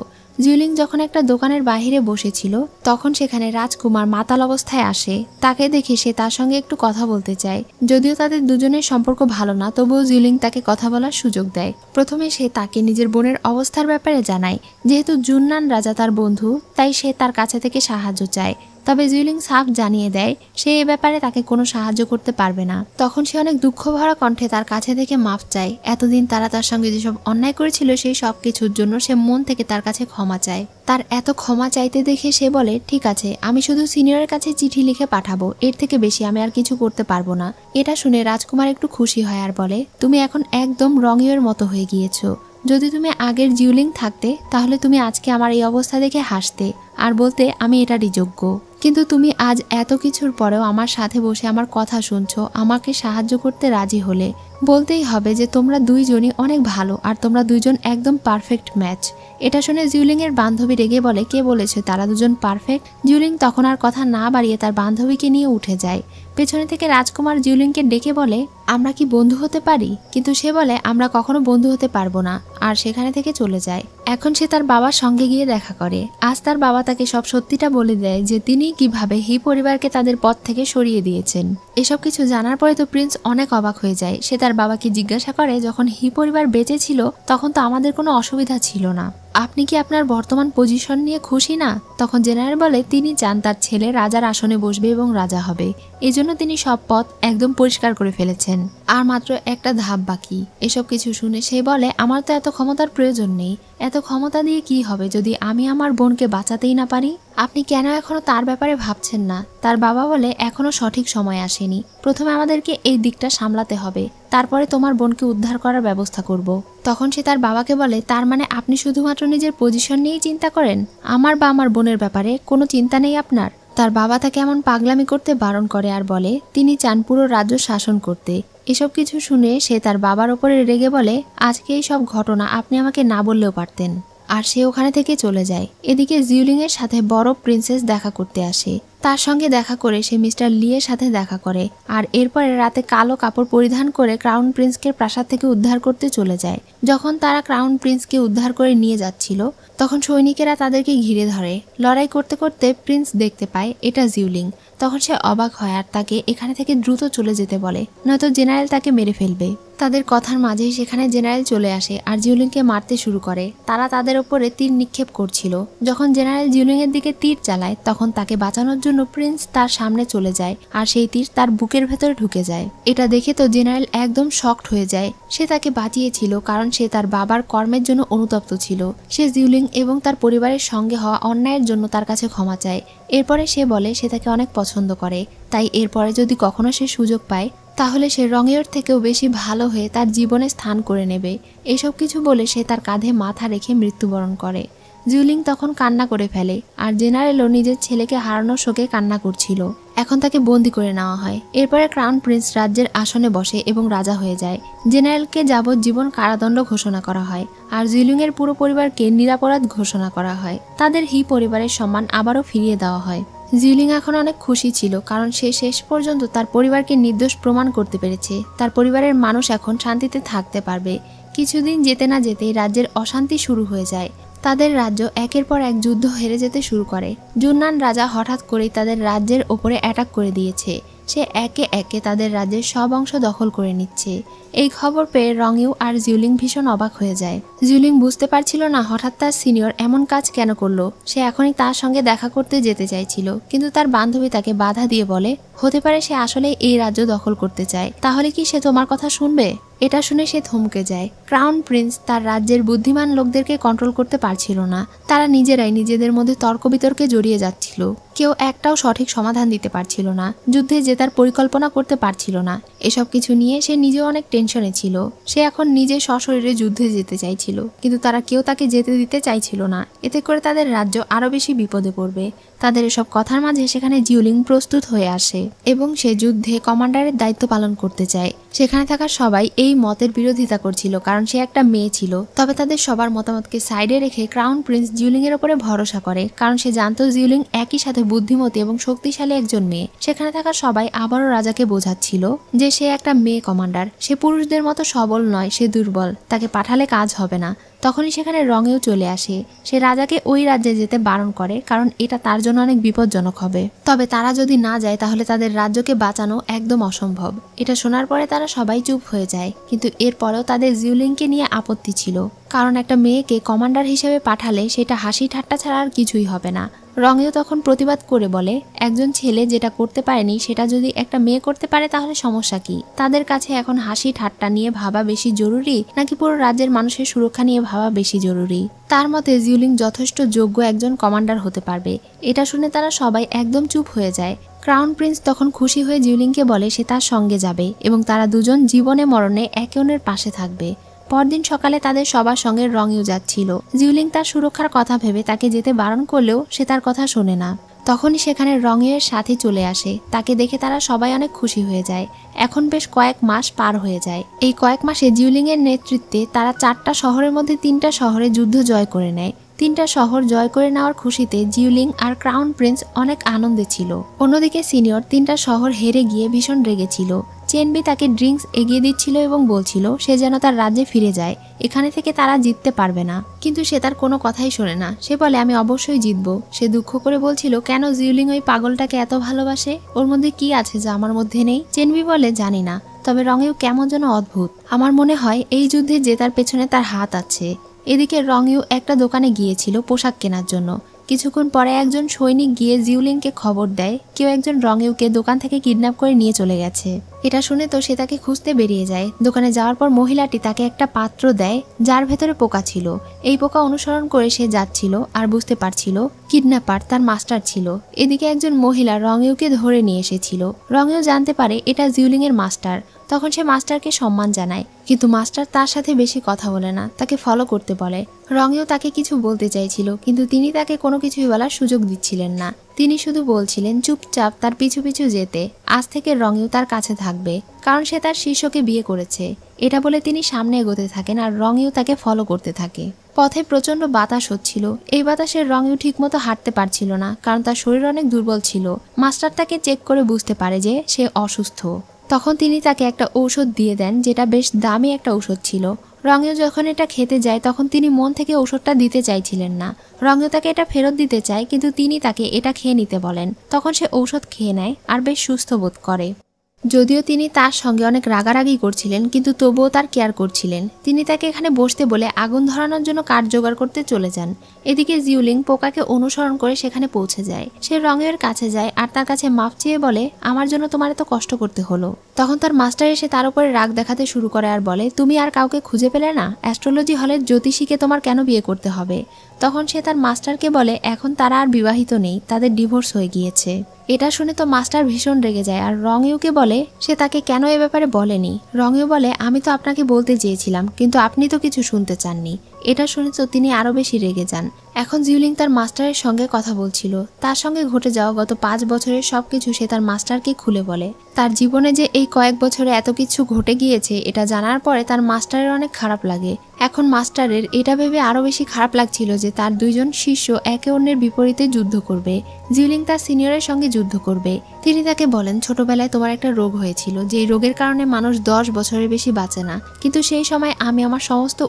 জুলিং যখন একটা দোকানের বাহিরে বসেছিল তখন সেখানে রাজকুমার মাতাল অবস্থায় আসে তাকে দেখে সে তার সঙ্গে একটু কথা বলতে চায় যদিও তাদের দুজনের সম্পর্ক ভালো না তবুও জুলিং তাকে কথা বলার সুযোগ দেয় প্রথমে সে তাকে নিজের বোনের অবস্থার ব্যাপারে জানায় যেহেতু জুন্নান রাজা তার বন্ধু তাই সে তার কাছে থেকে সাহায্য চায় তবে জুইলিং সাফ জানিয়ে দেয় সে এ ব্যাপারে তাকে কোনো সাহায্য করতে পারবে না তখন সে অনেক দুঃখ ভরা কণ্ঠে তার কাছে থেকে মাপ চায় এতদিন তারা তার সঙ্গে যেসব অন্যায় করেছিল সেই সব কিছুর জন্য সে মন থেকে তার কাছে ক্ষমা চায় তার এত ক্ষমা চাইতে দেখে সে বলে ঠিক আছে আমি শুধু সিনিয়রের কাছে চিঠি লিখে পাঠাবো এর থেকে বেশি আমি আর কিছু করতে পারবো না এটা শুনে রাজকুমার একটু খুশি হয় আর বলে তুমি এখন একদম রঙিয়ের মতো হয়ে গিয়েছো যদি তুমি আগের জিউলিং থাকতে তাহলে তুমি আজকে আমার এই অবস্থা দেখে হাসতে আর বলতে আমি এটারই যোগ্য কিন্তু তুমি আজ এত কিছুর পরেও আমার সাথে বসে আমার কথা শুনছো আমাকে সাহায্য করতে রাজি হলে বলতেই হবে যে তোমরা দুইজনই অনেক ভালো আর তোমরা দুইজন একদম পারফেক্ট ম্যাচ এটা শুনে জিউলিংয়ের বান্ধবী রেগে বলে কে বলেছে তারা দুজন পারফেক্ট জিউলিং তখন আর কথা না বাড়িয়ে তার বান্ধবীকে নিয়ে উঠে যায় পেছনে থেকে রাজকুমার জিউলিংকে ডেকে বলে আমরা কি বন্ধু হতে পারি কিন্তু সে বলে আমরা কখনো বন্ধু হতে পারবো না আর সেখানে থেকে চলে যায় এখন সে তার বাবার সঙ্গে গিয়ে দেখা করে আজ তার বাবা তাকে সব সত্যিটা বলে দেয় যে তিনি কিভাবে হি পরিবারকে তাদের পথ থেকে সরিয়ে দিয়েছেন এসব কিছু জানার পরে তো প্রিন্স অনেক অবাক হয়ে যায় সে তার বাবাকে জিজ্ঞাসা করে যখন হি পরিবার বেঁচে ছিল তখন তো আমাদের কোনো অসুবিধা ছিল না আপনি কি আপনার বর্তমান পজিশন নিয়ে খুশি না তখন জেনারেল বলে তিনি চান তার ছেলে রাজার আসনে বসবে এবং রাজা হবে এই এজন্য তিনি সব পথ একদম পরিষ্কার করে ফেলেছেন আর মাত্র একটা ধাপ বাকি এসব কিছু শুনে সে বলে আমার তো এত ক্ষমতার প্রয়োজন নেই এত ক্ষমতা দিয়ে কি হবে যদি আমি আমার বোনকে বাঁচাতেই না পারি আপনি কেন এখনো তার ব্যাপারে ভাবছেন না তার বাবা বলে এখনো সঠিক সময় আসেনি প্রথমে আমাদেরকে এই দিকটা সামলাতে হবে তারপরে তোমার বোনকে উদ্ধার করার ব্যবস্থা করব। তখন সে তার বাবাকে বলে তার মানে আপনি শুধুমাত্র নিজের পজিশন নিয়েই চিন্তা করেন আমার বা আমার বোনের ব্যাপারে কোনো চিন্তা নেই আপনার তার বাবা তাকে এমন পাগলামি করতে বারণ করে আর বলে তিনি চান পুরো রাজ্য শাসন করতে এসব কিছু শুনে সে তার বাবার ওপরে রেগে বলে আজকে এই সব ঘটনা আপনি আমাকে না বললেও পারতেন আর সে ওখানে থেকে চলে যায় এদিকে এর সাথে বড় প্রিন্সেস দেখা করতে আসে তার সঙ্গে দেখা করে সে মিস্টার লিয়ের সাথে দেখা করে আর এরপরে রাতে কালো কাপড় পরিধান করে ক্রাউন প্রিন্সকে প্রাসাদ থেকে উদ্ধার করতে চলে যায় যখন তারা ক্রাউন প্রিন্সকে উদ্ধার করে নিয়ে যাচ্ছিল তখন সৈনিকেরা তাদেরকে ঘিরে ধরে লড়াই করতে করতে প্রিন্স দেখতে পায় এটা জিউলিং তখন সে অবাক হয় আর তাকে এখানে থেকে দ্রুত চলে যেতে বলে নয়তো জেনারেল তাকে মেরে ফেলবে তাদের কথার মাঝেই সেখানে জেনারেল চলে আসে আর জিউলিংকে মারতে শুরু করে তারা তাদের ওপরে তীর নিক্ষেপ করছিল যখন জেনারেল জিউলিংয়ের দিকে তীর চালায় তখন তাকে বাঁচানোর জন্য প্রিন্স তার সামনে চলে যায় আর সেই তীর তার বুকের ভেতরে ঢুকে যায় এটা দেখে তো জেনারেল একদম শক্ট হয়ে যায় সে তাকে বাঁচিয়েছিল কারণ সে তার বাবার কর্মের জন্য অনুতপ্ত ছিল সে জিউলিং এবং তার পরিবারের সঙ্গে হওয়া অন্যায়ের জন্য তার কাছে ক্ষমা চায় এরপরে সে বলে সে তাকে অনেক পছন্দ করে তাই এরপরে যদি কখনো সে সুযোগ পায় তাহলে সে রঙের থেকেও বেশি ভালো হয়ে তার জীবনে স্থান করে নেবে এসব কিছু বলে সে তার কাঁধে মাথা রেখে মৃত্যুবরণ করে জুলিং তখন কান্না করে ফেলে আর জেনারেলও নিজের ছেলেকে হারানোর শোকে কান্না করছিল এখন তাকে বন্দি করে নেওয়া হয় এরপরে ক্রাউন প্রিন্স রাজ্যের আসনে বসে এবং রাজা হয়ে যায় জেনারেলকে যাবজ্জীবন কারাদণ্ড ঘোষণা করা হয় আর জুইলুংয়ের পুরো পরিবারকে নিরাপরাধ ঘোষণা করা হয় তাদের হি পরিবারের সম্মান আবারও ফিরিয়ে দেওয়া হয় জিউলিং এখন অনেক খুশি ছিল কারণ সে শেষ পর্যন্ত তার পরিবারকে নির্দোষ প্রমাণ করতে পেরেছে তার পরিবারের মানুষ এখন শান্তিতে থাকতে পারবে কিছুদিন যেতে না যেতেই রাজ্যের অশান্তি শুরু হয়ে যায় তাদের রাজ্য একের পর এক যুদ্ধ হেরে যেতে শুরু করে জুন্নান রাজা হঠাৎ করেই তাদের রাজ্যের ওপরে অ্যাটাক করে দিয়েছে সে একে একে তাদের রাজ্যের সব অংশ দখল করে নিচ্ছে এই খবর পেয়ে রঙিউ আর জিউলিং ভীষণ অবাক হয়ে যায় জিউলিং বুঝতে পারছিল না হঠাৎ তার সিনিয়র এমন কাজ কেন করলো সে এখনই তার সঙ্গে দেখা করতে যেতে চাইছিল কিন্তু তার বান্ধবী তাকে বাধা দিয়ে বলে হতে পারে সে আসলে এই রাজ্য দখল করতে চায় তাহলে কি সে তোমার কথা শুনবে এটা শুনে সে থমকে যায় ক্রাউন প্রিন্স তার রাজ্যের বুদ্ধিমান লোকদেরকে কন্ট্রোল করতে পারছিল না তারা নিজেরাই নিজেদের মধ্যে তর্ক বিতর্কে জড়িয়ে যাচ্ছিল কেউ একটাও সঠিক সমাধান দিতে পারছিল না যুদ্ধে জেতার পরিকল্পনা করতে পারছিল না এসব কিছু নিয়ে সে নিজে অনেক টেনশনে ছিল সে এখন নিজে সশরীরে যুদ্ধে যেতে চাইছিল কিন্তু তারা কেউ তাকে যেতে দিতে চাইছিল না এতে করে তাদের রাজ্য আরও বেশি বিপদে পড়বে তাদের এসব কথার মাঝে সেখানে জিউলিং প্রস্তুত হয়ে আসে এবং সে যুদ্ধে কমান্ডারের দায়িত্ব পালন করতে চায় সেখানে থাকা সবাই এই মতের বিরোধিতা করছিল কারণ সে একটা মেয়ে ছিল তবে তাদের সবার মতামতকে সাইডে রেখে ক্রাউন প্রিন্স জিউলিং এর উপরে ভরসা করে কারণ সে জানত জিউলিং একই সাথে বুদ্ধিমতী এবং শক্তিশালী একজন মেয়ে সেখানে থাকা সবাই আবারও রাজাকে বোঝাচ্ছিল যে সে একটা মেয়ে কমান্ডার সে পুরুষদের মতো সবল নয় সে দুর্বল তাকে পাঠালে কাজ হবে না তখনই সেখানে রঙেও চলে আসে সে রাজাকে ওই রাজ্যে যেতে বারণ করে কারণ এটা তার জন্য অনেক বিপজ্জনক হবে তবে তারা যদি না যায় তাহলে তাদের রাজ্যকে বাঁচানো একদম অসম্ভব এটা শোনার পরে তারা সবাই চুপ হয়ে যায় কিন্তু এরপরেও তাদের জিউলিংকে নিয়ে আপত্তি ছিল কারণ একটা মেয়েকে কমান্ডার হিসেবে পাঠালে সেটা হাসি ঠাট্টা ছাড়া আর কিছুই হবে না রঙেও তখন প্রতিবাদ করে বলে একজন ছেলে যেটা করতে পারেনি সেটা যদি একটা মেয়ে করতে পারে তাহলে সমস্যা কি তাদের কাছে এখন হাসি ঠাট্টা নিয়ে ভাবা বেশি জরুরি নাকি পুরো রাজ্যের মানুষের সুরক্ষা নিয়ে ভাবা বেশি জরুরি তার মতে জিউলিং যথেষ্ট যোগ্য একজন কমান্ডার হতে পারবে এটা শুনে তারা সবাই একদম চুপ হয়ে যায় ক্রাউন প্রিন্স তখন খুশি হয়ে জিউলিংকে বলে সে তার সঙ্গে যাবে এবং তারা দুজন জীবনে মরণে একে অন্যের পাশে থাকবে পরদিন সকালে তাদের সবার সঙ্গে রঙেও যাচ্ছিল জিউলিং তার সুরক্ষার কথা ভেবে তাকে যেতে বারণ করলেও সে তার কথা শোনে না তখনই সেখানে রঙের সাথে চলে আসে তাকে দেখে তারা সবাই অনেক খুশি হয়ে যায় এখন বেশ কয়েক মাস পার হয়ে যায় এই কয়েক মাসে জিউলিংয়ের নেতৃত্বে তারা চারটা শহরের মধ্যে তিনটা শহরে যুদ্ধ জয় করে নেয় তিনটা শহর জয় করে নেওয়ার খুশিতে জিউলিং আর ক্রাউন প্রিন্স অনেক আনন্দে ছিল অন্যদিকে সিনিয়র তিনটা শহর হেরে গিয়ে ভীষণ রেগেছিল চেনবি তাকে ড্রিঙ্কস এগিয়ে দিচ্ছিল এবং বলছিল সে যেন তার রাজ্যে ফিরে যায় এখানে থেকে তারা জিততে পারবে না কিন্তু সে তার কোনো কথাই শোনে না সে বলে আমি অবশ্যই জিতব সে দুঃখ করে বলছিল কেন জিউলিং ওই পাগলটাকে এত ভালোবাসে ওর মধ্যে কি আছে যা আমার মধ্যে নেই চেনবি বলে জানি না তবে রঙেও কেমন যেন অদ্ভুত আমার মনে হয় এই যুদ্ধে জেতার পেছনে তার হাত আছে এদিকে রঙেও একটা দোকানে গিয়েছিল পোশাক কেনার জন্য কিছুক্ষণ পরে একজন সৈনিক গিয়ে জিউলিনকে খবর দেয় কেউ একজন রঙেউকে দোকান থেকে কিডন্যাপ করে নিয়ে চলে গেছে এটা শুনে তো সে তাকে খুঁজতে বেরিয়ে যায় দোকানে যাওয়ার পর মহিলাটি তাকে একটা পাত্র দেয় যার ভেতরে পোকা ছিল এই পোকা অনুসরণ করে সে যাচ্ছিল আর বুঝতে পারছিল কিডন্যাপার তার মাস্টার ছিল এদিকে একজন মহিলা রঙেউকে ধরে নিয়ে এসেছিল রঙেও জানতে পারে এটা এর মাস্টার তখন সে মাস্টারকে সম্মান জানায় কিন্তু মাস্টার তার সাথে বেশি কথা বলে না তাকে ফলো করতে বলে রঙেও তাকে কিছু বলতে চাইছিল কিন্তু তিনি তাকে কোনো কিছুই বলার সুযোগ দিচ্ছিলেন না তিনি শুধু বলছিলেন চুপচাপ তার পিছু পিছু যেতে আজ থেকে রঙেও তার কাছে থাকবে কারণ সে তার শিষ্যকে বিয়ে করেছে এটা বলে তিনি সামনে এগোতে থাকেন আর রঙেও তাকে ফলো করতে থাকে পথে প্রচণ্ড বাতাস হচ্ছিল এই বাতাসের রঙেও ঠিকমতো হাঁটতে পারছিল না কারণ তার শরীর অনেক দুর্বল ছিল মাস্টার তাকে চেক করে বুঝতে পারে যে সে অসুস্থ তখন তিনি তাকে একটা ঔষধ দিয়ে দেন যেটা বেশ দামি একটা ঔষধ ছিল রঙেও যখন এটা খেতে যায় তখন তিনি মন থেকে ওষুধটা দিতে চাইছিলেন না রঙেও তাকে এটা ফেরত দিতে চায় কিন্তু তিনি তাকে এটা খেয়ে নিতে বলেন তখন সে ঔষধ খেয়ে নেয় আর বেশ সুস্থ বোধ করে যদিও তিনি তার সঙ্গে অনেক রাগারাগি করছিলেন কিন্তু তবুও তার কেয়ার করছিলেন তিনি তাকে এখানে বসতে বলে আগুন ধরানোর জন্য কাঠ জোগাড় করতে চলে যান এদিকে জিউলিং পোকাকে অনুসরণ করে সেখানে পৌঁছে যায় সে রঙের কাছে যায় আর তার কাছে মাপ চেয়ে বলে আমার জন্য তোমার এত কষ্ট করতে হলো তখন তার মাস্টার এসে তার উপরে রাগ দেখাতে শুরু করে আর বলে তুমি আর কাউকে খুঁজে পেলে না অ্যাস্ট্রোলজি হলের জ্যোতিষীকে তোমার কেন বিয়ে করতে হবে তখন সে তার মাস্টারকে বলে এখন তারা আর বিবাহিত নেই তাদের ডিভোর্স হয়ে গিয়েছে এটা শুনে তো মাস্টার ভীষণ রেগে যায় আর রং ইউকে বলে বলে সে তাকে কেন এ ব্যাপারে বলেনি রঙেও বলে আমি তো আপনাকে বলতে চেয়েছিলাম কিন্তু আপনি তো কিছু শুনতে চাননি এটা শুনে তো তিনি আরও বেশি রেগে যান এখন জিউলিং তার মাস্টারের সঙ্গে কথা বলছিল তার সঙ্গে ঘটে যাওয়া গত পাঁচ বছরের সব কিছু সে তার মাস্টারকে খুলে বলে তার জীবনে যে এই কয়েক বছরে এত কিছু ঘটে গিয়েছে এটা জানার পরে তার মাস্টারের অনেক খারাপ লাগে এখন মাস্টারের এটা ভেবে আরও বেশি খারাপ লাগছিল যে তার দুইজন শিষ্য একে অন্যের বিপরীতে যুদ্ধ করবে জিউলিং তার সিনিয়রের সঙ্গে যুদ্ধ করবে তিনি তাকে বলেন ছোটবেলায় তোমার একটা রোগ হয়েছিল যে রোগের কারণে মানুষ দশ বছরের বেশি বাঁচে না কিন্তু সেই সময় আমি আমার সমস্ত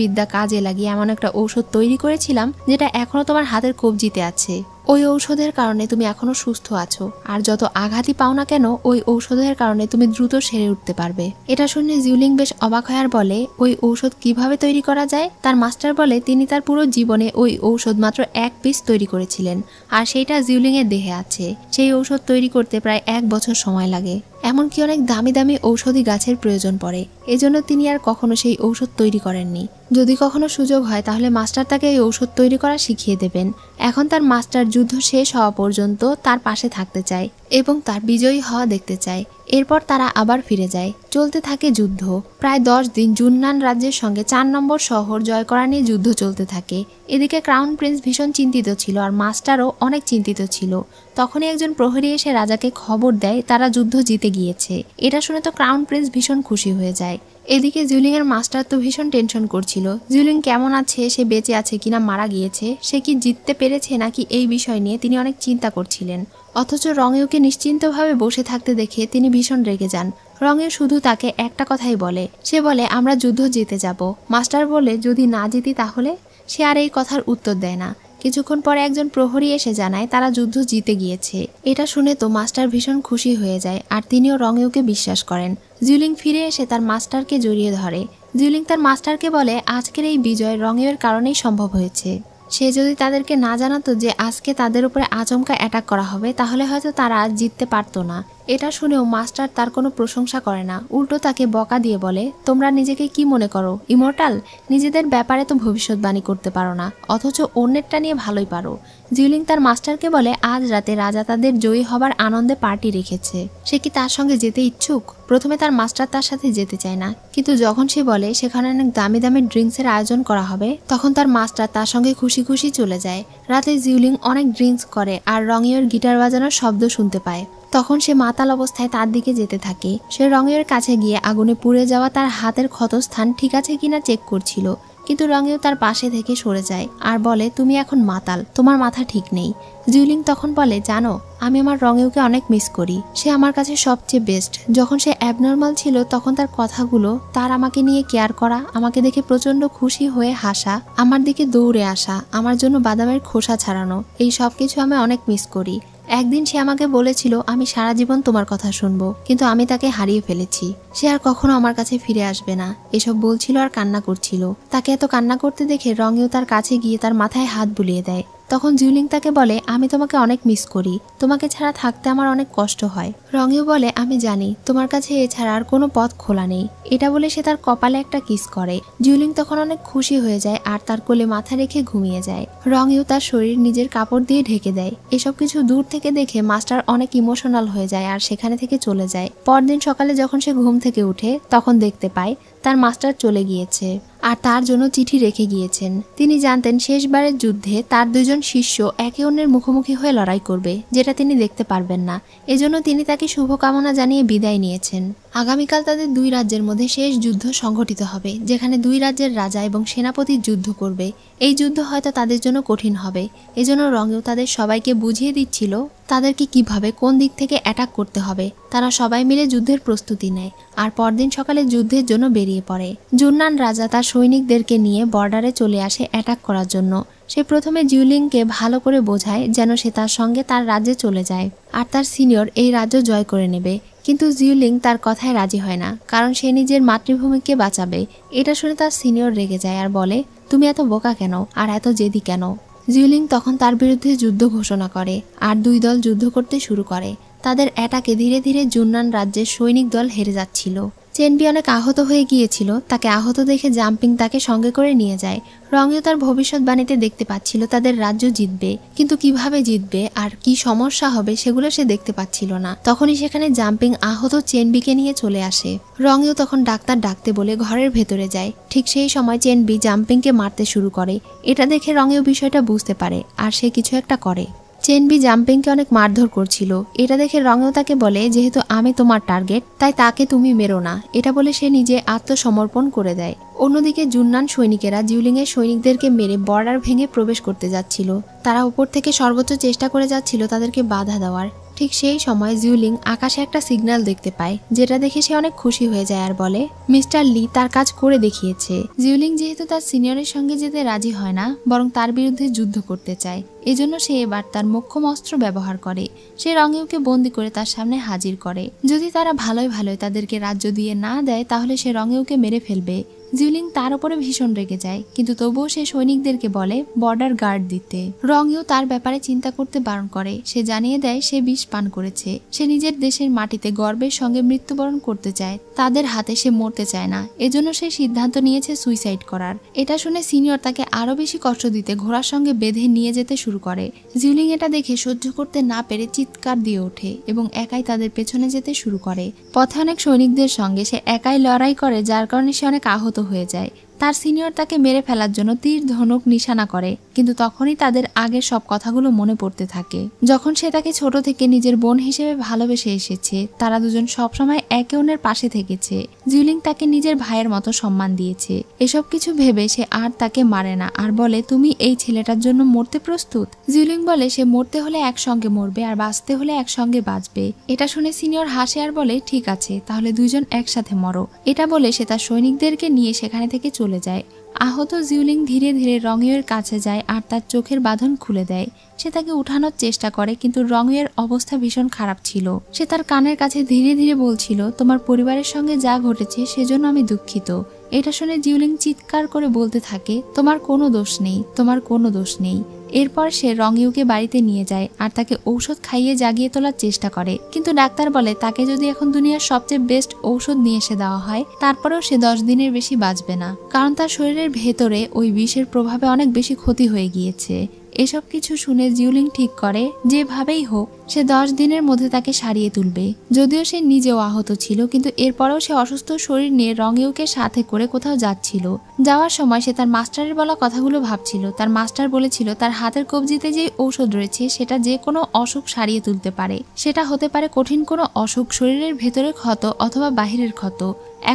বিদ্যা কাজ কাজে লাগিয়ে এমন একটা ঔষধ তৈরি করেছিলাম যেটা এখনও তোমার হাতের কবজিতে আছে ওই ঔষধের কারণে তুমি এখনো সুস্থ আছো আর যত আঘাতই পাও না কেন ওই ঔষধের কারণে তুমি দ্রুত সেরে উঠতে পারবে এটা শুনে জিউলিং বেশ অবাক আর বলে ওই ঔষধ কিভাবে তৈরি করা যায় তার মাস্টার বলে তিনি তার পুরো জীবনে ওই ঔষধ মাত্র এক পিস তৈরি করেছিলেন আর সেইটা এর দেহে আছে সেই ঔষধ তৈরি করতে প্রায় এক বছর সময় লাগে এমনকি অনেক দামি দামি ঔষধি গাছের প্রয়োজন পড়ে এজন্য তিনি আর কখনো সেই ঔষধ তৈরি করেননি যদি কখনো সুযোগ হয় তাহলে মাস্টার তাকে এই ঔষধ তৈরি করা শিখিয়ে দেবেন এখন তার মাস্টার যুদ্ধ শেষ হওয়া পর্যন্ত তার পাশে থাকতে চায় এবং তার বিজয়ী হওয়া দেখতে চায় এরপর তারা আবার ফিরে যায় চলতে থাকে যুদ্ধ প্রায় দশ দিন জুন্নান রাজ্যের সঙ্গে চার নম্বর শহর জয় করা নিয়ে যুদ্ধ চলতে থাকে এদিকে ক্রাউন প্রিন্স ভীষণ চিন্তিত ছিল আর মাস্টারও অনেক চিন্তিত ছিল তখনই একজন প্রহরী এসে রাজাকে খবর দেয় তারা যুদ্ধ জিতে গিয়েছে এটা শুনে তো ক্রাউন প্রিন্স ভীষণ খুশি হয়ে যায় এদিকে এর মাস্টার তো ভীষণ টেনশন করছিল জুলিং কেমন আছে সে বেঁচে আছে কিনা মারা গিয়েছে সে কি জিততে পেরেছে নাকি এই বিষয় নিয়ে তিনি অনেক চিন্তা করছিলেন অথচ রঙেওকে নিশ্চিন্তভাবে বসে থাকতে দেখে তিনি ভীষণ রেগে যান রঙেও শুধু তাকে একটা কথাই বলে সে বলে আমরা যুদ্ধ জিতে যাব মাস্টার বলে যদি না জিতি তাহলে সে আর এই কথার উত্তর দেয় না কিছুক্ষণ পরে একজন প্রহরী এসে জানায় তারা যুদ্ধ জিতে গিয়েছে এটা শুনে তো মাস্টার ভীষণ খুশি হয়ে যায় আর তিনিও রঙেওকে বিশ্বাস করেন জুলিং ফিরে এসে তার মাস্টারকে জড়িয়ে ধরে জুলিং তার মাস্টারকে বলে আজকের এই বিজয় রঙেওয়ের কারণেই সম্ভব হয়েছে সে যদি তাদেরকে না জানাতো যে আজকে তাদের উপরে আচমকা অ্যাটাক করা হবে তাহলে হয়তো তারা জিততে পারতো না এটা শুনেও মাস্টার তার কোনো প্রশংসা করে না উল্টো তাকে বকা দিয়ে বলে তোমরা নিজেকে কি মনে করো ইমর্টাল নিজেদের ব্যাপারে তো ভবিষ্যৎবাণী করতে পারো না অথচ অন্যেরটা নিয়ে ভালোই পারো জিউলিং তার মাস্টারকে বলে আজ রাতে রাজা তাদের জয়ী হবার আনন্দে পার্টি রেখেছে সে কি তার সঙ্গে যেতে ইচ্ছুক প্রথমে তার মাস্টার তার সাথে যেতে চায় না কিন্তু যখন সে বলে সেখানে অনেক দামি দামি ড্রিঙ্কসের আয়োজন করা হবে তখন তার মাস্টার তার সঙ্গে খুশি খুশি চলে যায় রাতে জিউলিং অনেক ড্রিঙ্কস করে আর রঙিয়র গিটার বাজানোর শব্দ শুনতে পায় তখন সে মাতাল অবস্থায় তার দিকে যেতে থাকে সে রঙের কাছে গিয়ে আগুনে পুড়ে যাওয়া তার হাতের ক্ষতস্থান ঠিক আছে কিনা চেক করছিল কিন্তু রঙেও তার পাশে থেকে সরে যায় আর বলে তুমি এখন মাতাল তোমার মাথা ঠিক নেই জুইলিং তখন বলে জানো আমি আমার রঙেওকে অনেক মিস করি সে আমার কাছে সবচেয়ে বেস্ট যখন সে অ্যাবনর্মাল ছিল তখন তার কথাগুলো তার আমাকে নিয়ে কেয়ার করা আমাকে দেখে প্রচণ্ড খুশি হয়ে হাসা আমার দিকে দৌড়ে আসা আমার জন্য বাদামের খোসা ছাড়ানো এই সব কিছু আমি অনেক মিস করি একদিন সে আমাকে বলেছিল আমি সারা জীবন তোমার কথা শুনবো কিন্তু আমি তাকে হারিয়ে ফেলেছি সে আর কখনো আমার কাছে ফিরে আসবে না এসব বলছিল আর কান্না করছিল তাকে এত কান্না করতে দেখে রঙেও তার কাছে গিয়ে তার মাথায় হাত বুলিয়ে দেয় তখন জিউলিং তাকে বলে আমি তোমাকে অনেক মিস করি তোমাকে ছাড়া থাকতে আমার অনেক কষ্ট হয় রঙেও বলে আমি জানি তোমার কাছে এছাড়া আর কোনো পথ খোলা নেই এটা বলে সে তার কপালে একটা কিস করে জিউলিং তখন অনেক খুশি হয়ে যায় আর তার কোলে মাথা রেখে ঘুমিয়ে যায় রঙেও তার শরীর নিজের কাপড় দিয়ে ঢেকে দেয় এসব কিছু দূর থেকে দেখে মাস্টার অনেক ইমোশনাল হয়ে যায় আর সেখানে থেকে চলে যায় পরদিন সকালে যখন সে ঘুম থেকে উঠে তখন দেখতে পায় তার মাস্টার চলে গিয়েছে আর তার জন্য চিঠি রেখে গিয়েছেন তিনি জানতেন শেষবারের যুদ্ধে তার দুজন শিষ্য একে অন্যের মুখোমুখি হয়ে লড়াই করবে যেটা তিনি দেখতে পারবেন না এজন্য তিনি তাকে শুভকামনা জানিয়ে বিদায় নিয়েছেন আগামীকাল তাদের দুই রাজ্যের মধ্যে শেষ যুদ্ধ সংঘটিত হবে যেখানে দুই রাজ্যের রাজা এবং সেনাপতি যুদ্ধ করবে এই যুদ্ধ হয়তো তাদের জন্য কঠিন হবে এজন্য রঙেও তাদের সবাইকে বুঝিয়ে দিচ্ছিল তাদেরকে কিভাবে কোন দিক থেকে অ্যাটাক করতে হবে তারা সবাই মিলে যুদ্ধের প্রস্তুতি নেয় আর পরদিন সকালে যুদ্ধের জন্য বেরিয়ে পড়ে জুন্নান রাজা তার সৈনিকদেরকে নিয়ে বর্ডারে চলে আসে অ্যাটাক করার জন্য সে প্রথমে জিউলিংকে ভালো করে বোঝায় যেন সে তার সঙ্গে তার রাজ্যে চলে যায় আর তার সিনিয়র এই রাজ্য জয় করে নেবে কিন্তু জিউলিং তার কথায় রাজি হয় না কারণ সে নিজের মাতৃভূমিকে বাঁচাবে এটা শুনে তার সিনিয়র রেগে যায় আর বলে তুমি এত বোকা কেন আর এত জেদি কেন জিউলিং তখন তার বিরুদ্ধে যুদ্ধ ঘোষণা করে আর দুই দল যুদ্ধ করতে শুরু করে তাদের অ্যাটাকে ধীরে ধীরে জুন্নান রাজ্যের সৈনিক দল হেরে যাচ্ছিল চেনবি অনেক আহত হয়ে গিয়েছিল তাকে আহত দেখে জাম্পিং তাকে সঙ্গে করে নিয়ে যায় রঙিও তার ভবিষ্যৎবাণীতে দেখতে পাচ্ছিল তাদের রাজ্য জিতবে কিন্তু কিভাবে জিতবে আর কি সমস্যা হবে সেগুলো সে দেখতে পাচ্ছিল না তখনই সেখানে জাম্পিং আহত চেনবিকে নিয়ে চলে আসে রঙিও তখন ডাক্তার ডাকতে বলে ঘরের ভেতরে যায় ঠিক সেই সময় চেনবি জাম্পিংকে মারতে শুরু করে এটা দেখে রঙিও বিষয়টা বুঝতে পারে আর সে কিছু একটা করে চেনবি জাম্পিংকে অনেক মারধর করছিল এটা দেখে রঙেও তাকে বলে যেহেতু আমি তোমার টার্গেট তাই তাকে তুমি মেরো না এটা বলে সে নিজে আত্মসমর্পণ করে দেয় অন্যদিকে জুন্নান সৈনিকেরা জিউলিংয়ের সৈনিকদেরকে মেরে বর্ডার ভেঙে প্রবেশ করতে যাচ্ছিল তারা উপর থেকে সর্বোচ্চ চেষ্টা করে যাচ্ছিল তাদেরকে বাধা দেওয়ার ঠিক সেই সময় জিউলিং আকাশে একটা সিগন্যাল দেখতে পায় যেটা দেখে সে অনেক খুশি হয়ে যায় আর বলে মিস্টার লি তার কাজ করে দেখিয়েছে জিউলিং যেহেতু তার সিনিয়রের সঙ্গে যেতে রাজি হয় না বরং তার বিরুদ্ধে যুদ্ধ করতে চায় এজন্য সে এবার তার মোক্ষম অস্ত্র ব্যবহার করে সে রঙেউকে বন্দি করে তার সামনে হাজির করে যদি তারা ভালোই ভালোই তাদেরকে রাজ্য দিয়ে না দেয় তাহলে সে রঙেউকে মেরে ফেলবে জিউলিং তার উপরে ভীষণ রেগে যায় কিন্তু তবুও সে সৈনিকদেরকে বলে বর্ডার গার্ড দিতে রঙেও তার ব্যাপারে চিন্তা করতে বারণ করে সে জানিয়ে দেয় সে বিষ পান করেছে সে নিজের দেশের মাটিতে গর্বের সঙ্গে মৃত্যুবরণ করতে চায় তাদের হাতে সে মরতে চায় না এজন্য সে সিদ্ধান্ত নিয়েছে সুইসাইড করার এটা শুনে সিনিয়র তাকে আরও বেশি কষ্ট দিতে ঘোড়ার সঙ্গে বেঁধে নিয়ে যেতে শুরু করে জিউলিং এটা দেখে সহ্য করতে না পেরে চিৎকার দিয়ে ওঠে এবং একাই তাদের পেছনে যেতে শুরু করে পথে অনেক সৈনিকদের সঙ্গে সে একাই লড়াই করে যার কারণে সে অনেক আহত 都会在。তার সিনিয়র তাকে মেরে ফেলার জন্য তীর ধনুক নিশানা করে কিন্তু তখনই তাদের আগের সব কথাগুলো মনে পড়তে থাকে যখন সে তাকে ছোট থেকে নিজের বোন হিসেবে ভালোবেসে এসেছে তারা দুজন সবসময় একে অন্যের পাশে থেকেছে জিউলিং তাকে নিজের ভাইয়ের মতো সম্মান দিয়েছে এসব কিছু ভেবে সে আর তাকে মারে না আর বলে তুমি এই ছেলেটার জন্য মরতে প্রস্তুত জিউলিং বলে সে মরতে হলে একসঙ্গে মরবে আর বাঁচতে হলে একসঙ্গে বাঁচবে এটা শুনে সিনিয়র হাসে আর বলে ঠিক আছে তাহলে দুজন একসাথে মরো এটা বলে সে তার সৈনিকদেরকে নিয়ে সেখানে থেকে চলে চলে যায় আহত জিউলিং ধীরে ধীরে রঙিওয়ের কাছে যায় আর তার চোখের বাঁধন খুলে দেয় সে তাকে উঠানোর চেষ্টা করে কিন্তু রঙিওয়ের অবস্থা ভীষণ খারাপ ছিল সে তার কানের কাছে ধীরে ধীরে বলছিল তোমার পরিবারের সঙ্গে যা ঘটেছে সেজন্য আমি দুঃখিত এটা শুনে জিউলিং চিৎকার করে বলতে থাকে তোমার কোনো দোষ নেই তোমার কোনো দোষ নেই এরপর সে রংইউকে বাড়িতে নিয়ে যায় আর তাকে ঔষধ খাইয়ে জাগিয়ে তোলার চেষ্টা করে কিন্তু ডাক্তার বলে তাকে যদি এখন দুনিয়ার সবচেয়ে বেস্ট ঔষধ নিয়ে এসে দেওয়া হয় তারপরেও সে দশ দিনের বেশি বাঁচবে না কারণ তার শরীরের ভেতরে ওই বিষের প্রভাবে অনেক বেশি ক্ষতি হয়ে গিয়েছে এসব কিছু শুনে জিউলিং ঠিক করে যেভাবেই হোক সে দশ দিনের মধ্যে তাকে সারিয়ে তুলবে যদিও সে নিজেও আহত ছিল কিন্তু এরপরেও সে অসুস্থ শরীর নিয়ে রঙেউকে সাথে করে কোথাও যাচ্ছিল যাওয়ার সময় সে তার মাস্টারের বলা কথাগুলো ভাবছিল তার মাস্টার বলেছিল তার হাতের কবজিতে যে ঔষধ রয়েছে সেটা যে কোনো অসুখ সারিয়ে তুলতে পারে সেটা হতে পারে কঠিন কোনো অসুখ শরীরের ভেতরের ক্ষত অথবা বাহিরের ক্ষত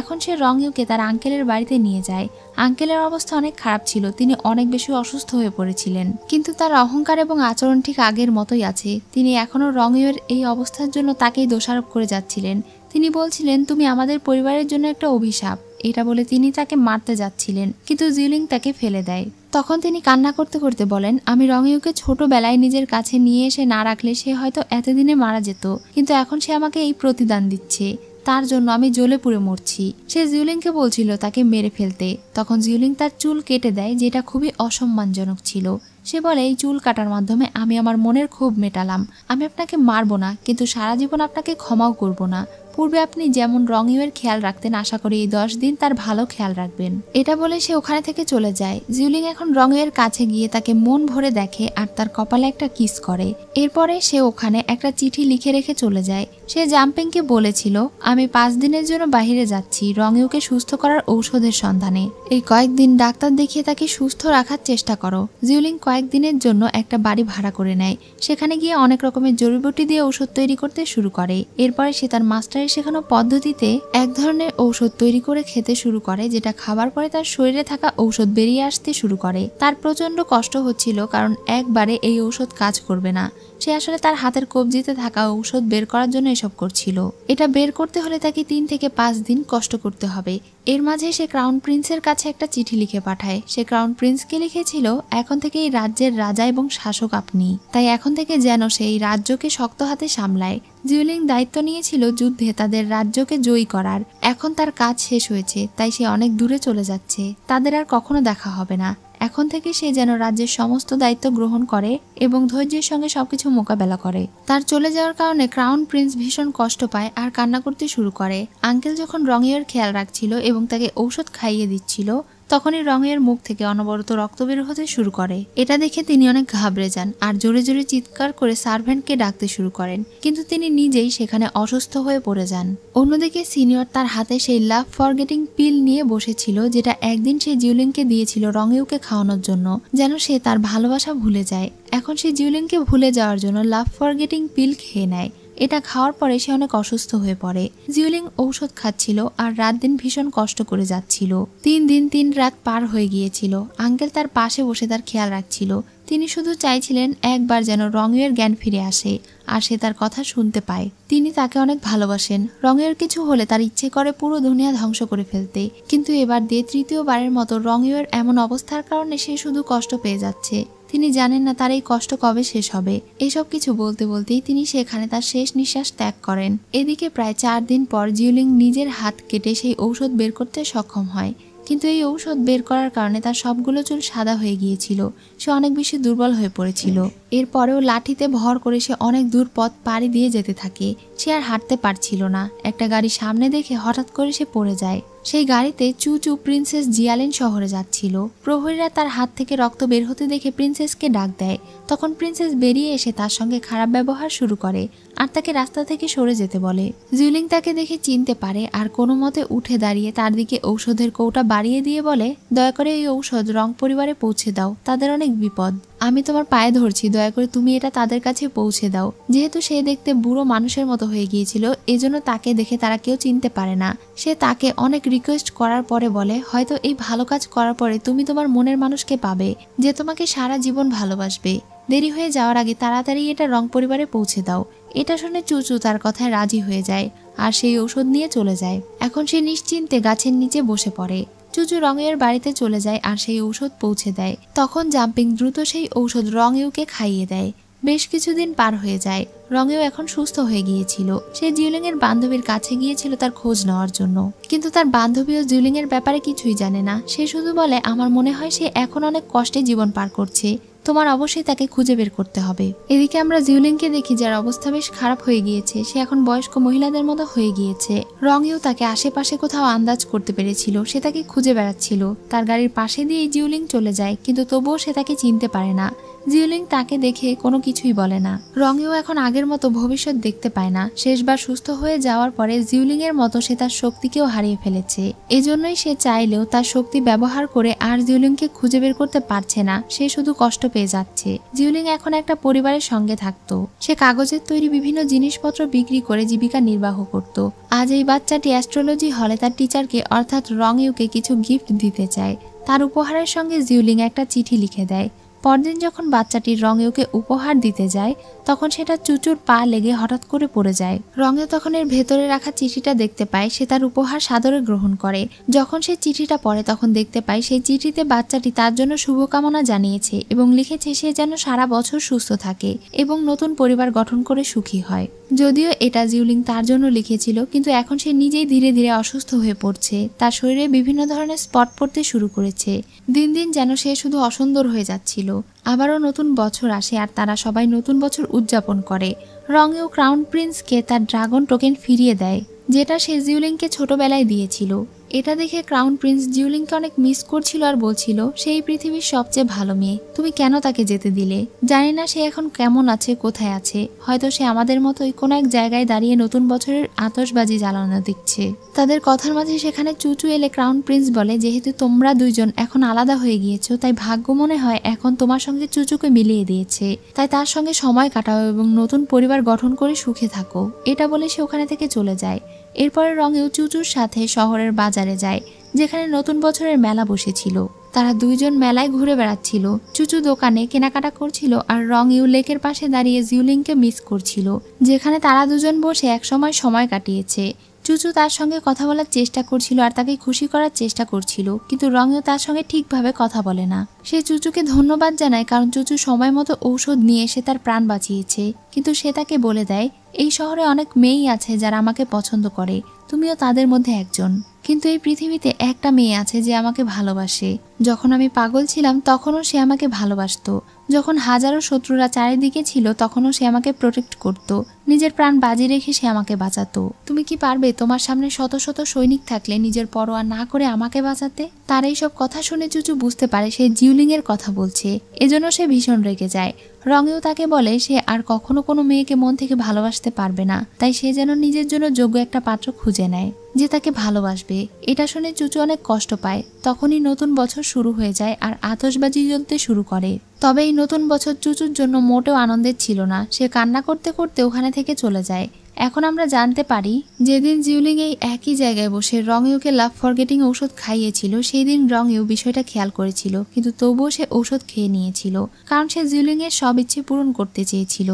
এখন সে রঙিউকে তার আঙ্কেলের বাড়িতে নিয়ে যায় আঙ্কেলের অবস্থা অনেক খারাপ ছিল তিনি অনেক বেশি অসুস্থ হয়ে পড়েছিলেন কিন্তু তার অহংকার এবং আচরণ ঠিক আগের মতোই আছে তিনি এখনও রঙিউয়ের এই অবস্থার জন্য তাকেই দোষারোপ করে যাচ্ছিলেন তিনি বলছিলেন তুমি আমাদের পরিবারের জন্য একটা অভিশাপ এটা বলে তিনি তাকে মারতে যাচ্ছিলেন কিন্তু জিউলিং তাকে ফেলে দেয় তখন তিনি কান্না করতে করতে বলেন আমি রঙিউকে ছোটবেলায় নিজের কাছে নিয়ে এসে না রাখলে সে হয়তো এতদিনে মারা যেত কিন্তু এখন সে আমাকে এই প্রতিদান দিচ্ছে তার জন্য আমি জ্বলে পুড়ে মরছি সে জিউলিংকে বলছিল তাকে মেরে ফেলতে তখন জিউলিং তার চুল কেটে দেয় যেটা খুবই অসম্মানজনক ছিল সে বলে এই চুল কাটার মাধ্যমে আমি আমার মনের ক্ষোভ মেটালাম আমি আপনাকে মারবো না কিন্তু সারা জীবন আপনাকে ক্ষমাও করব না পূর্বে আপনি যেমন রং ইউয়ের খেয়াল রাখতেন আশা করি এই দশ দিন তার ভালো খেয়াল রাখবেন এটা বলে সে ওখানে থেকে চলে যায় জিউলিং এখন রং ইউয়ের কাছে গিয়ে তাকে মন ভরে দেখে আর তার কপালে একটা কিস করে এরপরে সে ওখানে একটা চিঠি লিখে রেখে চলে যায় সে জাম্পিংকে বলেছিল আমি পাঁচ দিনের জন্য বাহিরে যাচ্ছি রংইউকে সুস্থ করার ঔষধের সন্ধানে এই কয়েকদিন ডাক্তার দেখিয়ে তাকে সুস্থ রাখার চেষ্টা করো জিউলিং কয়েকদিনের জন্য একটা বাড়ি ভাড়া করে নেয় সেখানে গিয়ে অনেক রকমের জড়িবটি দিয়ে ঔষধ তৈরি করতে শুরু করে এরপরে সে তার মাস্টারের ডাক্তারের শেখানো পদ্ধতিতে এক ধরনের ঔষধ তৈরি করে খেতে শুরু করে যেটা খাবার পরে তার শরীরে থাকা ঔষধ বেরিয়ে আসতে শুরু করে তার প্রচন্ড কষ্ট হচ্ছিল কারণ একবারে এই ঔষধ কাজ করবে না সে আসলে তার হাতের কবজিতে থাকা ঔষধ বের করার জন্য এসব করছিল এটা বের করতে হলে তাকে তিন থেকে পাঁচ দিন কষ্ট করতে হবে এর মাঝে সে ক্রাউন প্রিন্সের কাছে একটা চিঠি লিখে পাঠায় সে ক্রাউন প্রিন্সকে লিখেছিল এখন থেকে এই রাজ্যের রাজা এবং শাসক আপনি তাই এখন থেকে যেন সে এই রাজ্যকে শক্ত হাতে সামলায় জিউলিং দায়িত্ব নিয়েছিল যুদ্ধে তাদের রাজ্যকে জয়ী করার এখন তার কাজ শেষ হয়েছে তাই সে অনেক দূরে চলে যাচ্ছে তাদের আর কখনো দেখা হবে না এখন থেকে সে যেন রাজ্যের সমস্ত দায়িত্ব গ্রহণ করে এবং ধৈর্যের সঙ্গে সবকিছু মোকাবেলা করে তার চলে যাওয়ার কারণে ক্রাউন প্রিন্স ভীষণ কষ্ট পায় আর কান্না করতে শুরু করে আঙ্কেল যখন রঙের খেয়াল রাখছিল এবং তাকে ঔষধ খাইয়ে দিচ্ছিল তখনই রঙের মুখ থেকে অনবরত রক্ত বের হতে শুরু করে এটা দেখে তিনি অনেক ঘাবড়ে যান আর জোরে জোরে চিৎকার করে সার্ভেন্টকে ডাকতে শুরু করেন কিন্তু তিনি নিজেই সেখানে অসুস্থ হয়ে পড়ে যান অন্যদিকে সিনিয়র তার হাতে সেই লাভ ফরগেটিং পিল নিয়ে বসেছিল যেটা একদিন সে জিউলিংকে দিয়েছিল রঙেউকে খাওয়ানোর জন্য যেন সে তার ভালোবাসা ভুলে যায় এখন সে জিউলিংকে ভুলে যাওয়ার জন্য লাভ ফরগেটিং পিল খেয়ে নেয় এটা খাওয়ার পরে সে অনেক অসুস্থ হয়ে পড়ে জিউলিং ঔষধ খাচ্ছিল আর রাত দিন ভীষণ কষ্ট করে যাচ্ছিল তিন দিন তিন রাত পার হয়ে গিয়েছিল আঙ্কেল তার পাশে বসে তার খেয়াল রাখছিল তিনি শুধু চাইছিলেন একবার যেন রঙিয়ের জ্ঞান ফিরে আসে আর সে তার কথা শুনতে পায় তিনি তাকে অনেক ভালোবাসেন রঙের কিছু হলে তার ইচ্ছে করে পুরো দুনিয়া ধ্বংস করে ফেলতে কিন্তু এবার দিয়ে তৃতীয়বারের মতো রঙিয়ের এমন অবস্থার কারণে সে শুধু কষ্ট পেয়ে যাচ্ছে তিনি জানেন না তার এই কষ্ট কবে শেষ হবে এসব কিছু বলতে বলতেই তিনি সেখানে তার শেষ নিঃশ্বাস ত্যাগ করেন এদিকে প্রায় চার দিন পর জিউলিং নিজের হাত কেটে সেই ঔষধ বের করতে সক্ষম হয় কিন্তু এই ঔষধ বের করার কারণে তার সবগুলো চুল সাদা হয়ে গিয়েছিল সে অনেক বেশি দুর্বল হয়ে পড়েছিল এরপরেও লাঠিতে ভর করে সে অনেক দূর পথ পাড়ি দিয়ে যেতে থাকে সে আর হাঁটতে পারছিল না একটা গাড়ি সামনে দেখে হঠাৎ করে সে পড়ে যায় সেই গাড়িতে চুচু প্রিন্সেস জিয়ালেন শহরে যাচ্ছিল প্রহরীরা তার হাত থেকে রক্ত বের হতে দেখে প্রিন্সেসকে ডাক দেয় তখন প্রিন্সেস বেরিয়ে এসে তার সঙ্গে খারাপ ব্যবহার শুরু করে আর তাকে রাস্তা থেকে সরে যেতে বলে জুলিং তাকে দেখে চিনতে পারে আর কোনো মতে উঠে দাঁড়িয়ে তার দিকে ঔষধের কৌটা বাড়িয়ে দিয়ে বলে দয়া করে এই ঔষধ রং পরিবারে পৌঁছে দাও তাদের অনেক বিপদ আমি তোমার পায়ে ধরছি দয়া করে তুমি এটা তাদের কাছে পৌঁছে দাও যেহেতু সে দেখতে বুড়ো মানুষের মতো হয়ে গিয়েছিল এজন্য তাকে দেখে তারা কেউ চিনতে পারে না সে তাকে অনেক রিকোয়েস্ট করার পরে বলে হয়তো এই ভালো কাজ করার পরে তুমি তোমার মনের মানুষকে পাবে যে তোমাকে সারা জীবন ভালোবাসবে দেরি হয়ে যাওয়ার আগে তাড়াতাড়ি এটা রং পরিবারে পৌঁছে দাও এটা শুনে চুচু তার কথায় রাজি হয়ে যায় আর সেই ঔষধ নিয়ে চলে যায় এখন সে নিশ্চিন্তে গাছের নিচে বসে পড়ে চুচু রঙের বাড়িতে চলে যায় আর সেই ঔষধ পৌঁছে দেয় তখন জাম্পিং দ্রুত সেই ঔষধ রং ইউকে খাইয়ে দেয় বেশ কিছুদিন পার হয়ে যায় রঙেও এখন সুস্থ হয়ে গিয়েছিল সে এর বান্ধবীর কাছে গিয়েছিল তার খোঁজ নেওয়ার জন্য কিন্তু তার বান্ধবীও এর ব্যাপারে কিছুই জানে না সে শুধু বলে আমার মনে হয় সে এখন অনেক কষ্টে জীবন পার করছে তোমার অবশ্যই তাকে খুঁজে বের করতে হবে এদিকে আমরা জিউলিংকে দেখি যার অবস্থা বেশ খারাপ হয়ে গিয়েছে সে এখন বয়স্ক মহিলাদের মতো হয়ে গিয়েছে রঙেও তাকে আশেপাশে কোথাও আন্দাজ করতে পেরেছিল সে তাকে খুঁজে বেড়াচ্ছিল তার গাড়ির পাশে দিয়ে জিউলিং চলে যায় কিন্তু তবুও সে তাকে চিনতে পারে না জিওলিং তাকে দেখে কোনো কিছুই বলে না রঙেও এখন আগের মতো ভবিষ্যৎ দেখতে পায় না শেষবার সুস্থ হয়ে যাওয়ার পরে জিউলিং এর মতো সে তার শক্তিকেও হারিয়ে ফেলেছে এজন্যই সে চাইলেও তার শক্তি ব্যবহার করে আর জিওলিংকে খুঁজে বের করতে পারছে না সে শুধু কষ্ট পেয়ে যাচ্ছে জিউলিং এখন একটা পরিবারের সঙ্গে থাকত সে কাগজের তৈরি বিভিন্ন জিনিসপত্র বিক্রি করে জীবিকা নির্বাহ করত আজ এই বাচ্চাটি অ্যাস্ট্রোলজি হলে তার টিচারকে অর্থাৎ রঙেউকে কিছু গিফট দিতে চায় তার উপহারের সঙ্গে জিউলিং একটা চিঠি লিখে দেয় পরদিন যখন বাচ্চাটির রঙে ওকে উপহার দিতে যায় তখন সেটা চুচুর পা লেগে হঠাৎ করে পড়ে যায় রঙে তখন এর ভেতরে রাখা চিঠিটা দেখতে পায় সে তার উপহার সাদরে গ্রহণ করে যখন সে চিঠিটা পড়ে তখন দেখতে পায় সেই চিঠিতে বাচ্চাটি তার জন্য শুভকামনা জানিয়েছে এবং লিখেছে সে যেন সারা বছর সুস্থ থাকে এবং নতুন পরিবার গঠন করে সুখী হয় যদিও এটা জিউলিং তার জন্য লিখেছিল কিন্তু এখন সে নিজেই ধীরে ধীরে অসুস্থ হয়ে পড়ছে তার শরীরে বিভিন্ন ধরনের স্পট পড়তে শুরু করেছে দিন দিন যেন সে শুধু অসুন্দর হয়ে যাচ্ছিল আবারও নতুন বছর আসে আর তারা সবাই নতুন বছর উদযাপন করে রঙেও ক্রাউন প্রিন্সকে তার ড্রাগন টোকেন ফিরিয়ে দেয় যেটা সে জিউলিংকে ছোটবেলায় দিয়েছিল এটা দেখে ক্রাউন প্রিন্স জিউলিংকে অনেক মিস করছিল আর বলছিল সেই পৃথিবীর সবচেয়ে ভালো মেয়ে তুমি কেন তাকে যেতে দিলে জানি না সে এখন কেমন আছে কোথায় আছে হয়তো সে আমাদের মতোই কোনো এক জায়গায় দাঁড়িয়ে নতুন বছরের আতসবাজি জ্বালানো দিচ্ছে তাদের কথার মাঝে সেখানে চুচু এলে ক্রাউন প্রিন্স বলে যেহেতু তোমরা দুইজন এখন আলাদা হয়ে গিয়েছ তাই ভাগ্য মনে হয় এখন তোমার সঙ্গে চুচুকে মিলিয়ে দিয়েছে তাই তার সঙ্গে সময় কাটাও এবং নতুন পরিবার গঠন করে সুখে থাকো এটা বলে সে ওখানে থেকে চলে যায় এরপরে রঙেও চুচুর সাথে শহরের বাজারে যায় যেখানে নতুন বছরের মেলা বসেছিল তারা দুইজন মেলায় ঘুরে বেড়াচ্ছিল চুচু দোকানে কেনাকাটা করছিল আর রং ইউ লেকের পাশে দাঁড়িয়ে জিউলিংকে মিস করছিল যেখানে তারা দুজন বসে একসময় সময় কাটিয়েছে চুচু তার সঙ্গে কথা বলার চেষ্টা করছিল আর তাকে খুশি করার চেষ্টা করছিল কিন্তু রঙেও তার সঙ্গে ঠিকভাবে কথা বলে না সে চুচুকে ধন্যবাদ জানায় কারণ চুচু সময় মতো ঔষধ নিয়ে এসে তার প্রাণ বাঁচিয়েছে কিন্তু সে তাকে বলে দেয় এই শহরে অনেক মেয়েই আছে যারা আমাকে পছন্দ করে তুমিও তাদের মধ্যে একজন কিন্তু এই পৃথিবীতে একটা মেয়ে আছে যে আমাকে ভালোবাসে যখন আমি পাগল ছিলাম তখনও সে আমাকে ভালোবাসত যখন হাজারো শত্রুরা চারিদিকে ছিল তখনও সে আমাকে প্রোটেক্ট করত নিজের প্রাণ বাজি রেখে সে আমাকে বাঁচাতো তুমি কি পারবে তোমার সামনে শত শত সৈনিক থাকলে নিজের পরোয়া না করে আমাকে বাঁচাতে তার এইসব কথা শুনে চুচু বুঝতে পারে সে জিউলিংয়ের কথা বলছে এজন্য সে ভীষণ রেগে যায় রঙেও তাকে বলে সে আর কখনো কোনো মেয়েকে মন থেকে ভালোবাসতে পারবে না তাই সে যেন নিজের জন্য যোগ্য একটা পাত্র খুঁজে নেয় যে তাকে ভালোবাসবে এটা শুনে চুচু অনেক কষ্ট পায় তখনই নতুন বছর শুরু হয়ে যায় আর আতসবাজি জ্বলতে শুরু করে তবে এই নতুন বছর চুচুর জন্য মোটেও আনন্দের ছিল না সে কান্না করতে করতে ওখানে থেকে চলে যায় এখন আমরা জানতে পারি যেদিন জিউলিং এই একই জায়গায় বসে রংইউকে লাভ ফরগেটিং ঔষধ খাইয়েছিল সেই দিন ইউ বিষয়টা খেয়াল করেছিল কিন্তু তবুও সে ঔষধ খেয়ে নিয়েছিল কারণ সে এর সব ইচ্ছে পূরণ করতে চেয়েছিল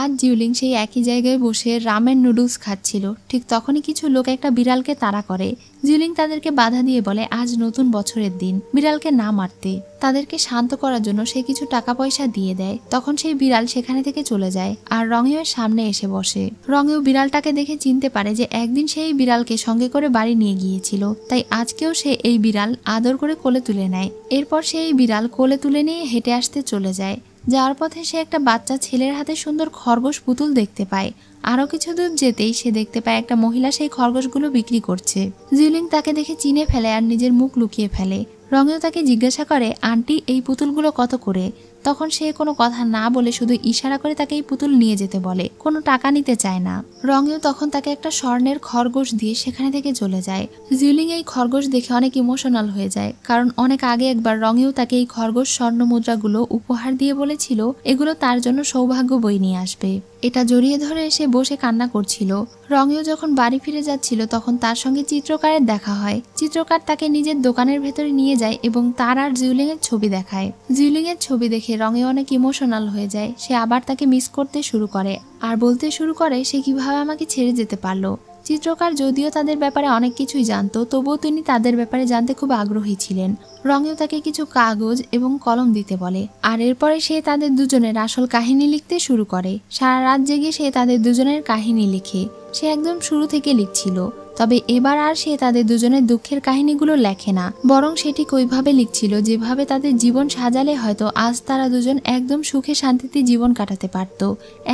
আজ জিউলিং সেই একই জায়গায় বসে রামের নুডলস খাচ্ছিল ঠিক তখনই কিছু লোক একটা বিড়ালকে তাড়া করে জিউলিং তাদেরকে বাধা দিয়ে বলে আজ নতুন বছরের দিন বিড়ালকে না মারতে তাদেরকে শান্ত করার জন্য সে কিছু টাকা পয়সা দিয়ে দেয় তখন সেই বিড়াল সেখানে থেকে চলে যায় আর রঙেওয়ের সামনে এসে বসে রঙেও বিড়ালটাকে দেখে চিনতে পারে যে একদিন সেই বিড়ালকে সঙ্গে করে বাড়ি নিয়ে গিয়েছিল তাই আজকেও সে এই বিড়াল আদর করে কোলে তুলে নেয় এরপর সেই বিড়াল কোলে তুলে নিয়ে হেঁটে আসতে চলে যায় যাওয়ার পথে সে একটা বাচ্চা ছেলের হাতে সুন্দর খরগোশ পুতুল দেখতে পায় আরও কিছু দূর যেতেই সে দেখতে পায় একটা মহিলা সেই খরগোশগুলো বিক্রি করছে জিউলিং তাকে দেখে চিনে ফেলে আর নিজের মুখ লুকিয়ে ফেলে রঙেও তাকে জিজ্ঞাসা করে আন্টি এই পুতুলগুলো কত করে তখন সে কোনো কথা না বলে শুধু ইশারা করে তাকে এই পুতুল নিয়ে যেতে বলে কোনো টাকা নিতে চায় না রঙেও তখন তাকে একটা স্বর্ণের খরগোশ দিয়ে সেখানে থেকে চলে যায় জিউলিং এই খরগোশ দেখে অনেক ইমোশনাল হয়ে যায় কারণ অনেক আগে একবার রঙেও তাকে এই খরগোশ স্বর্ণ মুদ্রাগুলো উপহার দিয়ে বলেছিল এগুলো তার জন্য সৌভাগ্য বই নিয়ে আসবে এটা জড়িয়ে ধরে এসে বসে কান্না করছিল রঙেও যখন বাড়ি ফিরে যাচ্ছিল তখন তার সঙ্গে চিত্রকারের দেখা হয় চিত্রকার তাকে নিজের দোকানের ভেতরে নিয়ে যায় এবং তার আর জিউলিং এর ছবি দেখায় জিউলিং এর ছবি দেখে দেখে রঙে অনেক ইমোশনাল হয়ে যায় সে আবার তাকে মিস করতে শুরু করে আর বলতে শুরু করে সে কিভাবে আমাকে ছেড়ে যেতে পারলো চিত্রকার যদিও তাদের ব্যাপারে অনেক কিছুই জানতো তবুও তিনি তাদের ব্যাপারে জানতে খুব আগ্রহী ছিলেন রঙেও তাকে কিছু কাগজ এবং কলম দিতে বলে আর এরপরে সে তাদের দুজনের আসল কাহিনী লিখতে শুরু করে সারা রাত জেগে সে তাদের দুজনের কাহিনী লিখে সে একদম শুরু থেকে লিখছিল তবে এবার আর সে তাদের দুজনের দুঃখের কাহিনীগুলো লেখে না বরং সেটি কইভাবে লিখছিল যেভাবে তাদের জীবন সাজালে হয়তো আজ তারা দুজন একদম সুখে শান্তিতে জীবন কাটাতে পারত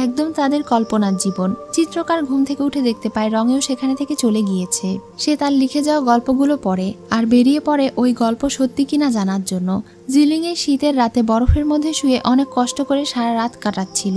একদম তাদের কল্পনার জীবন চিত্রকার ঘুম থেকে উঠে দেখতে পায় রঙেও সেখানে থেকে চলে গিয়েছে সে তার লিখে যাওয়া গল্পগুলো পড়ে আর বেরিয়ে পড়ে ওই গল্প সত্যি কিনা জানার জন্য জিলিংয়ের শীতের রাতে বরফের মধ্যে শুয়ে অনেক কষ্ট করে সারা রাত কাটাচ্ছিল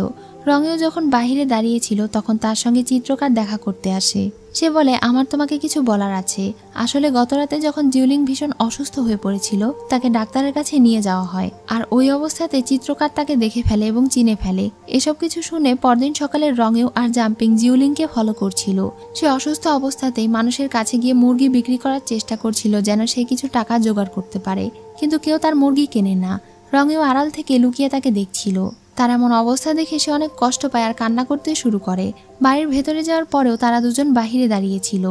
রঙেও যখন বাহিরে দাঁড়িয়েছিল তখন তার সঙ্গে চিত্রকার দেখা করতে আসে সে বলে আমার তোমাকে কিছু বলার আছে আসলে গতরাতে যখন জিউলিং ভীষণ অসুস্থ হয়ে পড়েছিল তাকে ডাক্তারের কাছে নিয়ে যাওয়া হয় আর ওই অবস্থাতে চিত্রকার তাকে দেখে ফেলে এবং চিনে ফেলে এসব কিছু শুনে পরদিন সকালের রঙেও আর জাম্পিং জিউলিংকে ফলো করছিল সে অসুস্থ অবস্থাতেই মানুষের কাছে গিয়ে মুরগি বিক্রি করার চেষ্টা করছিল যেন সে কিছু টাকা জোগাড় করতে পারে কিন্তু কেউ তার মুরগি কেনে না রঙেও আড়াল থেকে লুকিয়ে তাকে দেখছিল তার এমন অবস্থা দেখে সে অনেক কষ্ট পায় আর কান্না করতে শুরু করে বাড়ির ভেতরে যাওয়ার পরেও তারা দুজন বাহিরে দাঁড়িয়েছিল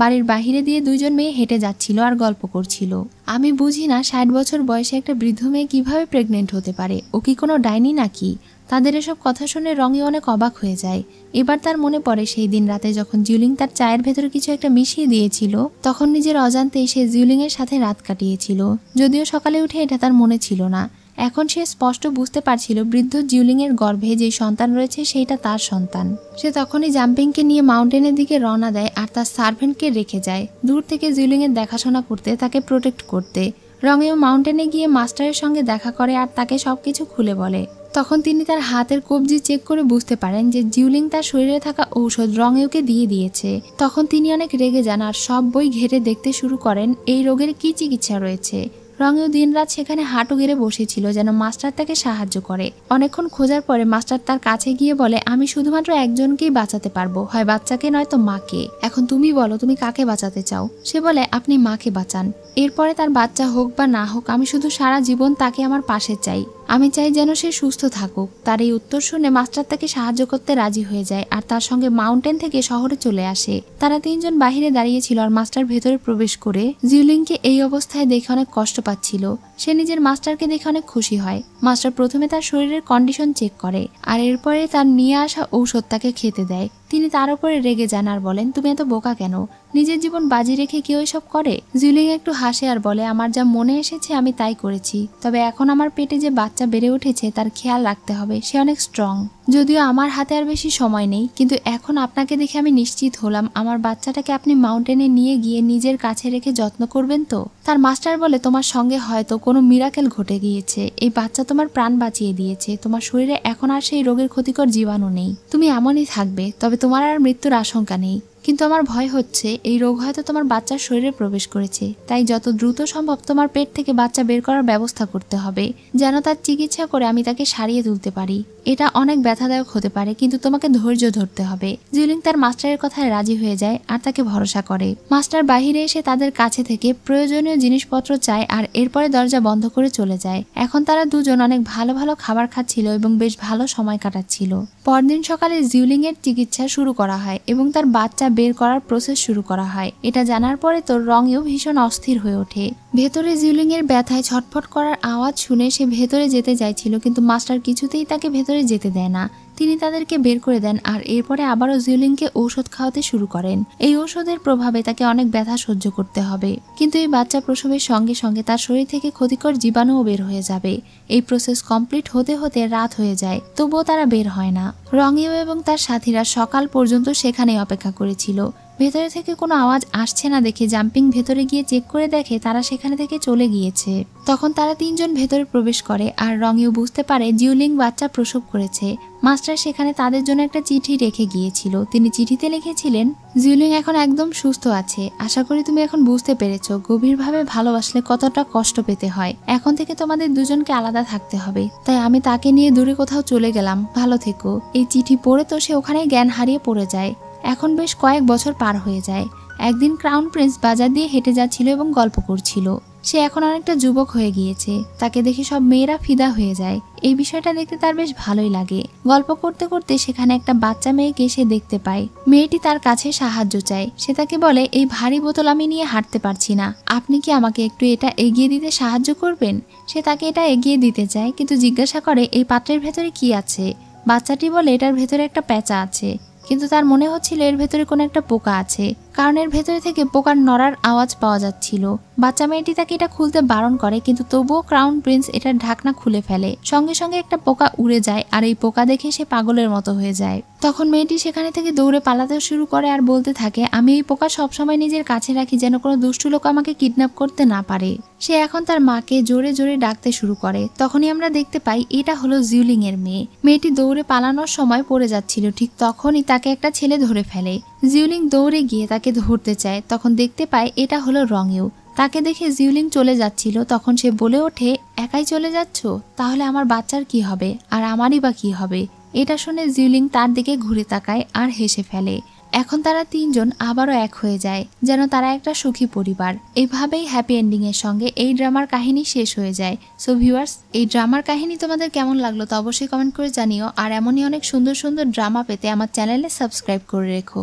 বাড়ির বাহিরে দিয়ে দুইজন মেয়ে হেঁটে যাচ্ছিল আর গল্প করছিল আমি বুঝি না ষাট বছর বয়সে একটা বৃদ্ধ মেয়ে কীভাবে প্রেগনেন্ট হতে পারে ও কি কোনো ডাইনি নাকি তাদের এসব কথা শুনে রঙে অনেক অবাক হয়ে যায় এবার তার মনে পড়ে সেই দিন রাতে যখন জিউলিং তার চায়ের ভেতরে কিছু একটা মিশিয়ে দিয়েছিল তখন নিজের অজান্তে সে জিউলিংয়ের সাথে রাত কাটিয়েছিল যদিও সকালে উঠে এটা তার মনে ছিল না এখন সে স্পষ্ট বুঝতে পারছিল বৃদ্ধ জিউলিংয়ের গর্ভে যে সন্তান রয়েছে সেইটা তার সন্তান সে তখনই জাম্পিংকে নিয়ে মাউন্টেনের দিকে রওনা দেয় আর তার সার্ভেন্টকে রেখে যায় দূর থেকে জিউলিংয়ের দেখাশোনা করতে তাকে প্রোটেক্ট করতে রঙেও মাউন্টেনে গিয়ে মাস্টারের সঙ্গে দেখা করে আর তাকে সবকিছু খুলে বলে তখন তিনি তার হাতের কবজি চেক করে বুঝতে পারেন যে জিউলিং তার শরীরে থাকা ঔষধ রঙেওকে দিয়ে দিয়েছে তখন তিনি অনেক রেগে যান আর সব বই ঘেরে দেখতে শুরু করেন এই রোগের কি চিকিৎসা রয়েছে রঙেও দিন রাত সেখানে হাঁটু গেড়ে বসেছিল যেন মাস্টার তাকে সাহায্য করে অনেকক্ষণ খোঁজার পরে মাস্টার তার কাছে গিয়ে বলে আমি শুধুমাত্র একজনকেই বাঁচাতে পারবো হয় বাচ্চাকে নয়তো মাকে এখন তুমি বলো তুমি কাকে বাঁচাতে চাও সে বলে আপনি মাকে বাঁচান এরপরে তার বাচ্চা হোক বা না হোক আমি শুধু সারা জীবন তাকে আমার পাশে চাই আমি চাই যেন সে সুস্থ থাকুক তার এই উত্তর শুনে মাস্টার তাকে সাহায্য করতে রাজি হয়ে যায় আর তার সঙ্গে মাউন্টেন থেকে শহরে চলে আসে তারা তিনজন বাহিরে দাঁড়িয়েছিল আর মাস্টার ভেতরে প্রবেশ করে জিউলিংকে এই অবস্থায় দেখে অনেক কষ্ট পাচ্ছিল সে নিজের মাস্টারকে দেখে অনেক খুশি হয় মাস্টার প্রথমে তার শরীরের কন্ডিশন চেক করে আর এরপরে তার নিয়ে আসা ঔষধ তাকে খেতে দেয় তিনি তার উপরে রেগে যান আর বলেন তুমি এত বোকা কেন নিজের জীবন বাজি রেখে কেউ এসব করে জুলিং একটু হাসে আর বলে আমার যা মনে এসেছে আমি তাই করেছি তবে এখন আমার পেটে যে বাচ্চা বেড়ে উঠেছে তার খেয়াল রাখতে হবে সে অনেক স্ট্রং যদিও আমার হাতে আর বেশি সময় নেই কিন্তু এখন আপনাকে দেখে আমি নিশ্চিত হলাম আমার বাচ্চাটাকে আপনি মাউন্টেনে নিয়ে গিয়ে নিজের কাছে রেখে যত্ন করবেন তো তার মাস্টার বলে তোমার সঙ্গে হয়তো কোনো মিরাকেল ঘটে গিয়েছে এই বাচ্চা তোমার প্রাণ বাঁচিয়ে দিয়েছে তোমার শরীরে এখন আর সেই রোগের ক্ষতিকর জীবাণু নেই তুমি এমনই থাকবে তবে তোমার আর মৃত্যুর আশঙ্কা নেই কিন্তু আমার ভয় হচ্ছে এই রোগ হয়তো তোমার বাচ্চার শরীরে প্রবেশ করেছে তাই যত দ্রুত সম্ভব তোমার পেট থেকে বাচ্চা বের করার ব্যবস্থা করতে হবে যেন তার চিকিৎসা করে আমি তাকে সারিয়ে তুলতে পারি এটা অনেক ব্যথাদায়ক হতে পারে কিন্তু তোমাকে ধৈর্য ধরতে হবে জিউলিং তার মাস্টারের কথায় রাজি হয়ে যায় আর তাকে ভরসা করে মাস্টার বাহিরে এসে তাদের কাছে থেকে প্রয়োজনীয় জিনিসপত্র চায় আর এরপরে দরজা বন্ধ করে চলে যায় এখন তারা দুজন অনেক ভালো ভালো খাবার খাচ্ছিল এবং বেশ ভালো সময় কাটাচ্ছিল পরদিন সকালে জিউলিং এর চিকিৎসা শুরু করা হয় এবং তার বাচ্চা বের করার প্রসেস শুরু করা হয় এটা জানার পরে তোর রঙেও ভীষণ অস্থির হয়ে ওঠে ভেতরে জিউলিং এর ব্যথায় ছটফট করার আওয়াজ শুনে সে ভেতরে যেতে চাইছিল কিন্তু মাস্টার কিছুতেই তাকে ভেতরে ভেতরে যেতে দেয় না তিনি তাদেরকে বের করে দেন আর এরপরে আবারও জিউলিংকে ঔষধ খাওয়াতে শুরু করেন এই ঔষধের প্রভাবে তাকে অনেক ব্যথা সহ্য করতে হবে কিন্তু এই বাচ্চা প্রসবের সঙ্গে সঙ্গে তার শরীর থেকে ক্ষতিকর জীবাণুও বের হয়ে যাবে এই প্রসেস কমপ্লিট হতে হতে রাত হয়ে যায় তবুও তারা বের হয় না রঙিও এবং তার সাথীরা সকাল পর্যন্ত সেখানে অপেক্ষা করেছিল ভেতরে থেকে কোনো আওয়াজ আসছে না দেখে জাম্পিং ভেতরে গিয়ে চেক করে দেখে তারা সেখানে থেকে চলে গিয়েছে তখন তারা তিনজন ভেতরে প্রবেশ করে আর রঙেও বুঝতে পারে জিউলিং বাচ্চা প্রসব করেছে মাস্টার সেখানে তাদের জন্য একটা চিঠি রেখে গিয়েছিল তিনি চিঠিতে লিখেছিলেন জিউলিং এখন একদম সুস্থ আছে আশা করি তুমি এখন বুঝতে পেরেছ গভীরভাবে ভালোবাসলে কতটা কষ্ট পেতে হয় এখন থেকে তোমাদের দুজনকে আলাদা থাকতে হবে তাই আমি তাকে নিয়ে দূরে কোথাও চলে গেলাম ভালো থেকো এই চিঠি পড়ে তো সে ওখানে জ্ঞান হারিয়ে পড়ে যায় এখন বেশ কয়েক বছর পার হয়ে যায় একদিন ক্রাউন প্রিন্স বাজার দিয়ে হেঁটে যাচ্ছিল এবং গল্প করছিল সে এখন অনেকটা যুবক হয়ে গিয়েছে তাকে দেখে সব মেয়েরা ফিদা হয়ে যায় এই বিষয়টা দেখতে তার বেশ ভালোই লাগে গল্প করতে করতে সেখানে একটা বাচ্চা মেয়েকে সে দেখতে পায় মেয়েটি তার কাছে সাহায্য চায় সে তাকে বলে এই ভারী বোতল আমি নিয়ে হাঁটতে পারছি না আপনি কি আমাকে একটু এটা এগিয়ে দিতে সাহায্য করবেন সে তাকে এটা এগিয়ে দিতে চায় কিন্তু জিজ্ঞাসা করে এই পাত্রের ভেতরে কি আছে বাচ্চাটি বলে এটার ভেতরে একটা প্যাঁচা আছে কিন্তু তার মনে হচ্ছিল এর ভেতরে কোনো একটা পোকা আছে কারণের ভেতরে থেকে পোকার নড়ার আওয়াজ পাওয়া যাচ্ছিল বাচ্চা মেয়েটি তাকে এটা খুলতে বারণ করে কিন্তু তবুও ক্রাউন প্রিন্স এটার ঢাকনা খুলে ফেলে সঙ্গে সঙ্গে একটা পোকা উড়ে যায় আর এই পোকা দেখে সে পাগলের মতো হয়ে যায় তখন মেয়েটি সেখানে থেকে দৌড়ে পালাতে শুরু করে আর বলতে থাকে আমি এই পোকা সবসময় নিজের কাছে রাখি যেন কোনো দুষ্টু লোক আমাকে কিডন্যাপ করতে না পারে সে এখন তার মাকে জোরে জোরে ডাকতে শুরু করে তখনই আমরা দেখতে পাই এটা হলো জিউলিং এর মেয়ে মেয়েটি দৌড়ে পালানোর সময় পড়ে যাচ্ছিল ঠিক তখনই তাকে একটা ছেলে ধরে ফেলে জিউলিং দৌড়ে গিয়ে তাকে ধরতে চায় তখন দেখতে পায় এটা হলো রঙেও তাকে দেখে জিউলিং চলে যাচ্ছিল তখন সে বলে ওঠে একাই চলে যাচ্ছ তাহলে আমার বাচ্চার কি হবে আর আমারই বা কি হবে এটা শুনে জিউলিং তার দিকে ঘুরে তাকায় আর হেসে ফেলে এখন তারা তিনজন আবারও এক হয়ে যায় যেন তারা একটা সুখী পরিবার এভাবেই হ্যাপি এন্ডিংয়ের সঙ্গে এই ড্রামার কাহিনী শেষ হয়ে যায় সো ভিউয়ার্স এই ড্রামার কাহিনী তোমাদের কেমন লাগলো তো অবশ্যই কমেন্ট করে জানিও আর এমনই অনেক সুন্দর সুন্দর ড্রামা পেতে আমার চ্যানেলে সাবস্ক্রাইব করে রেখো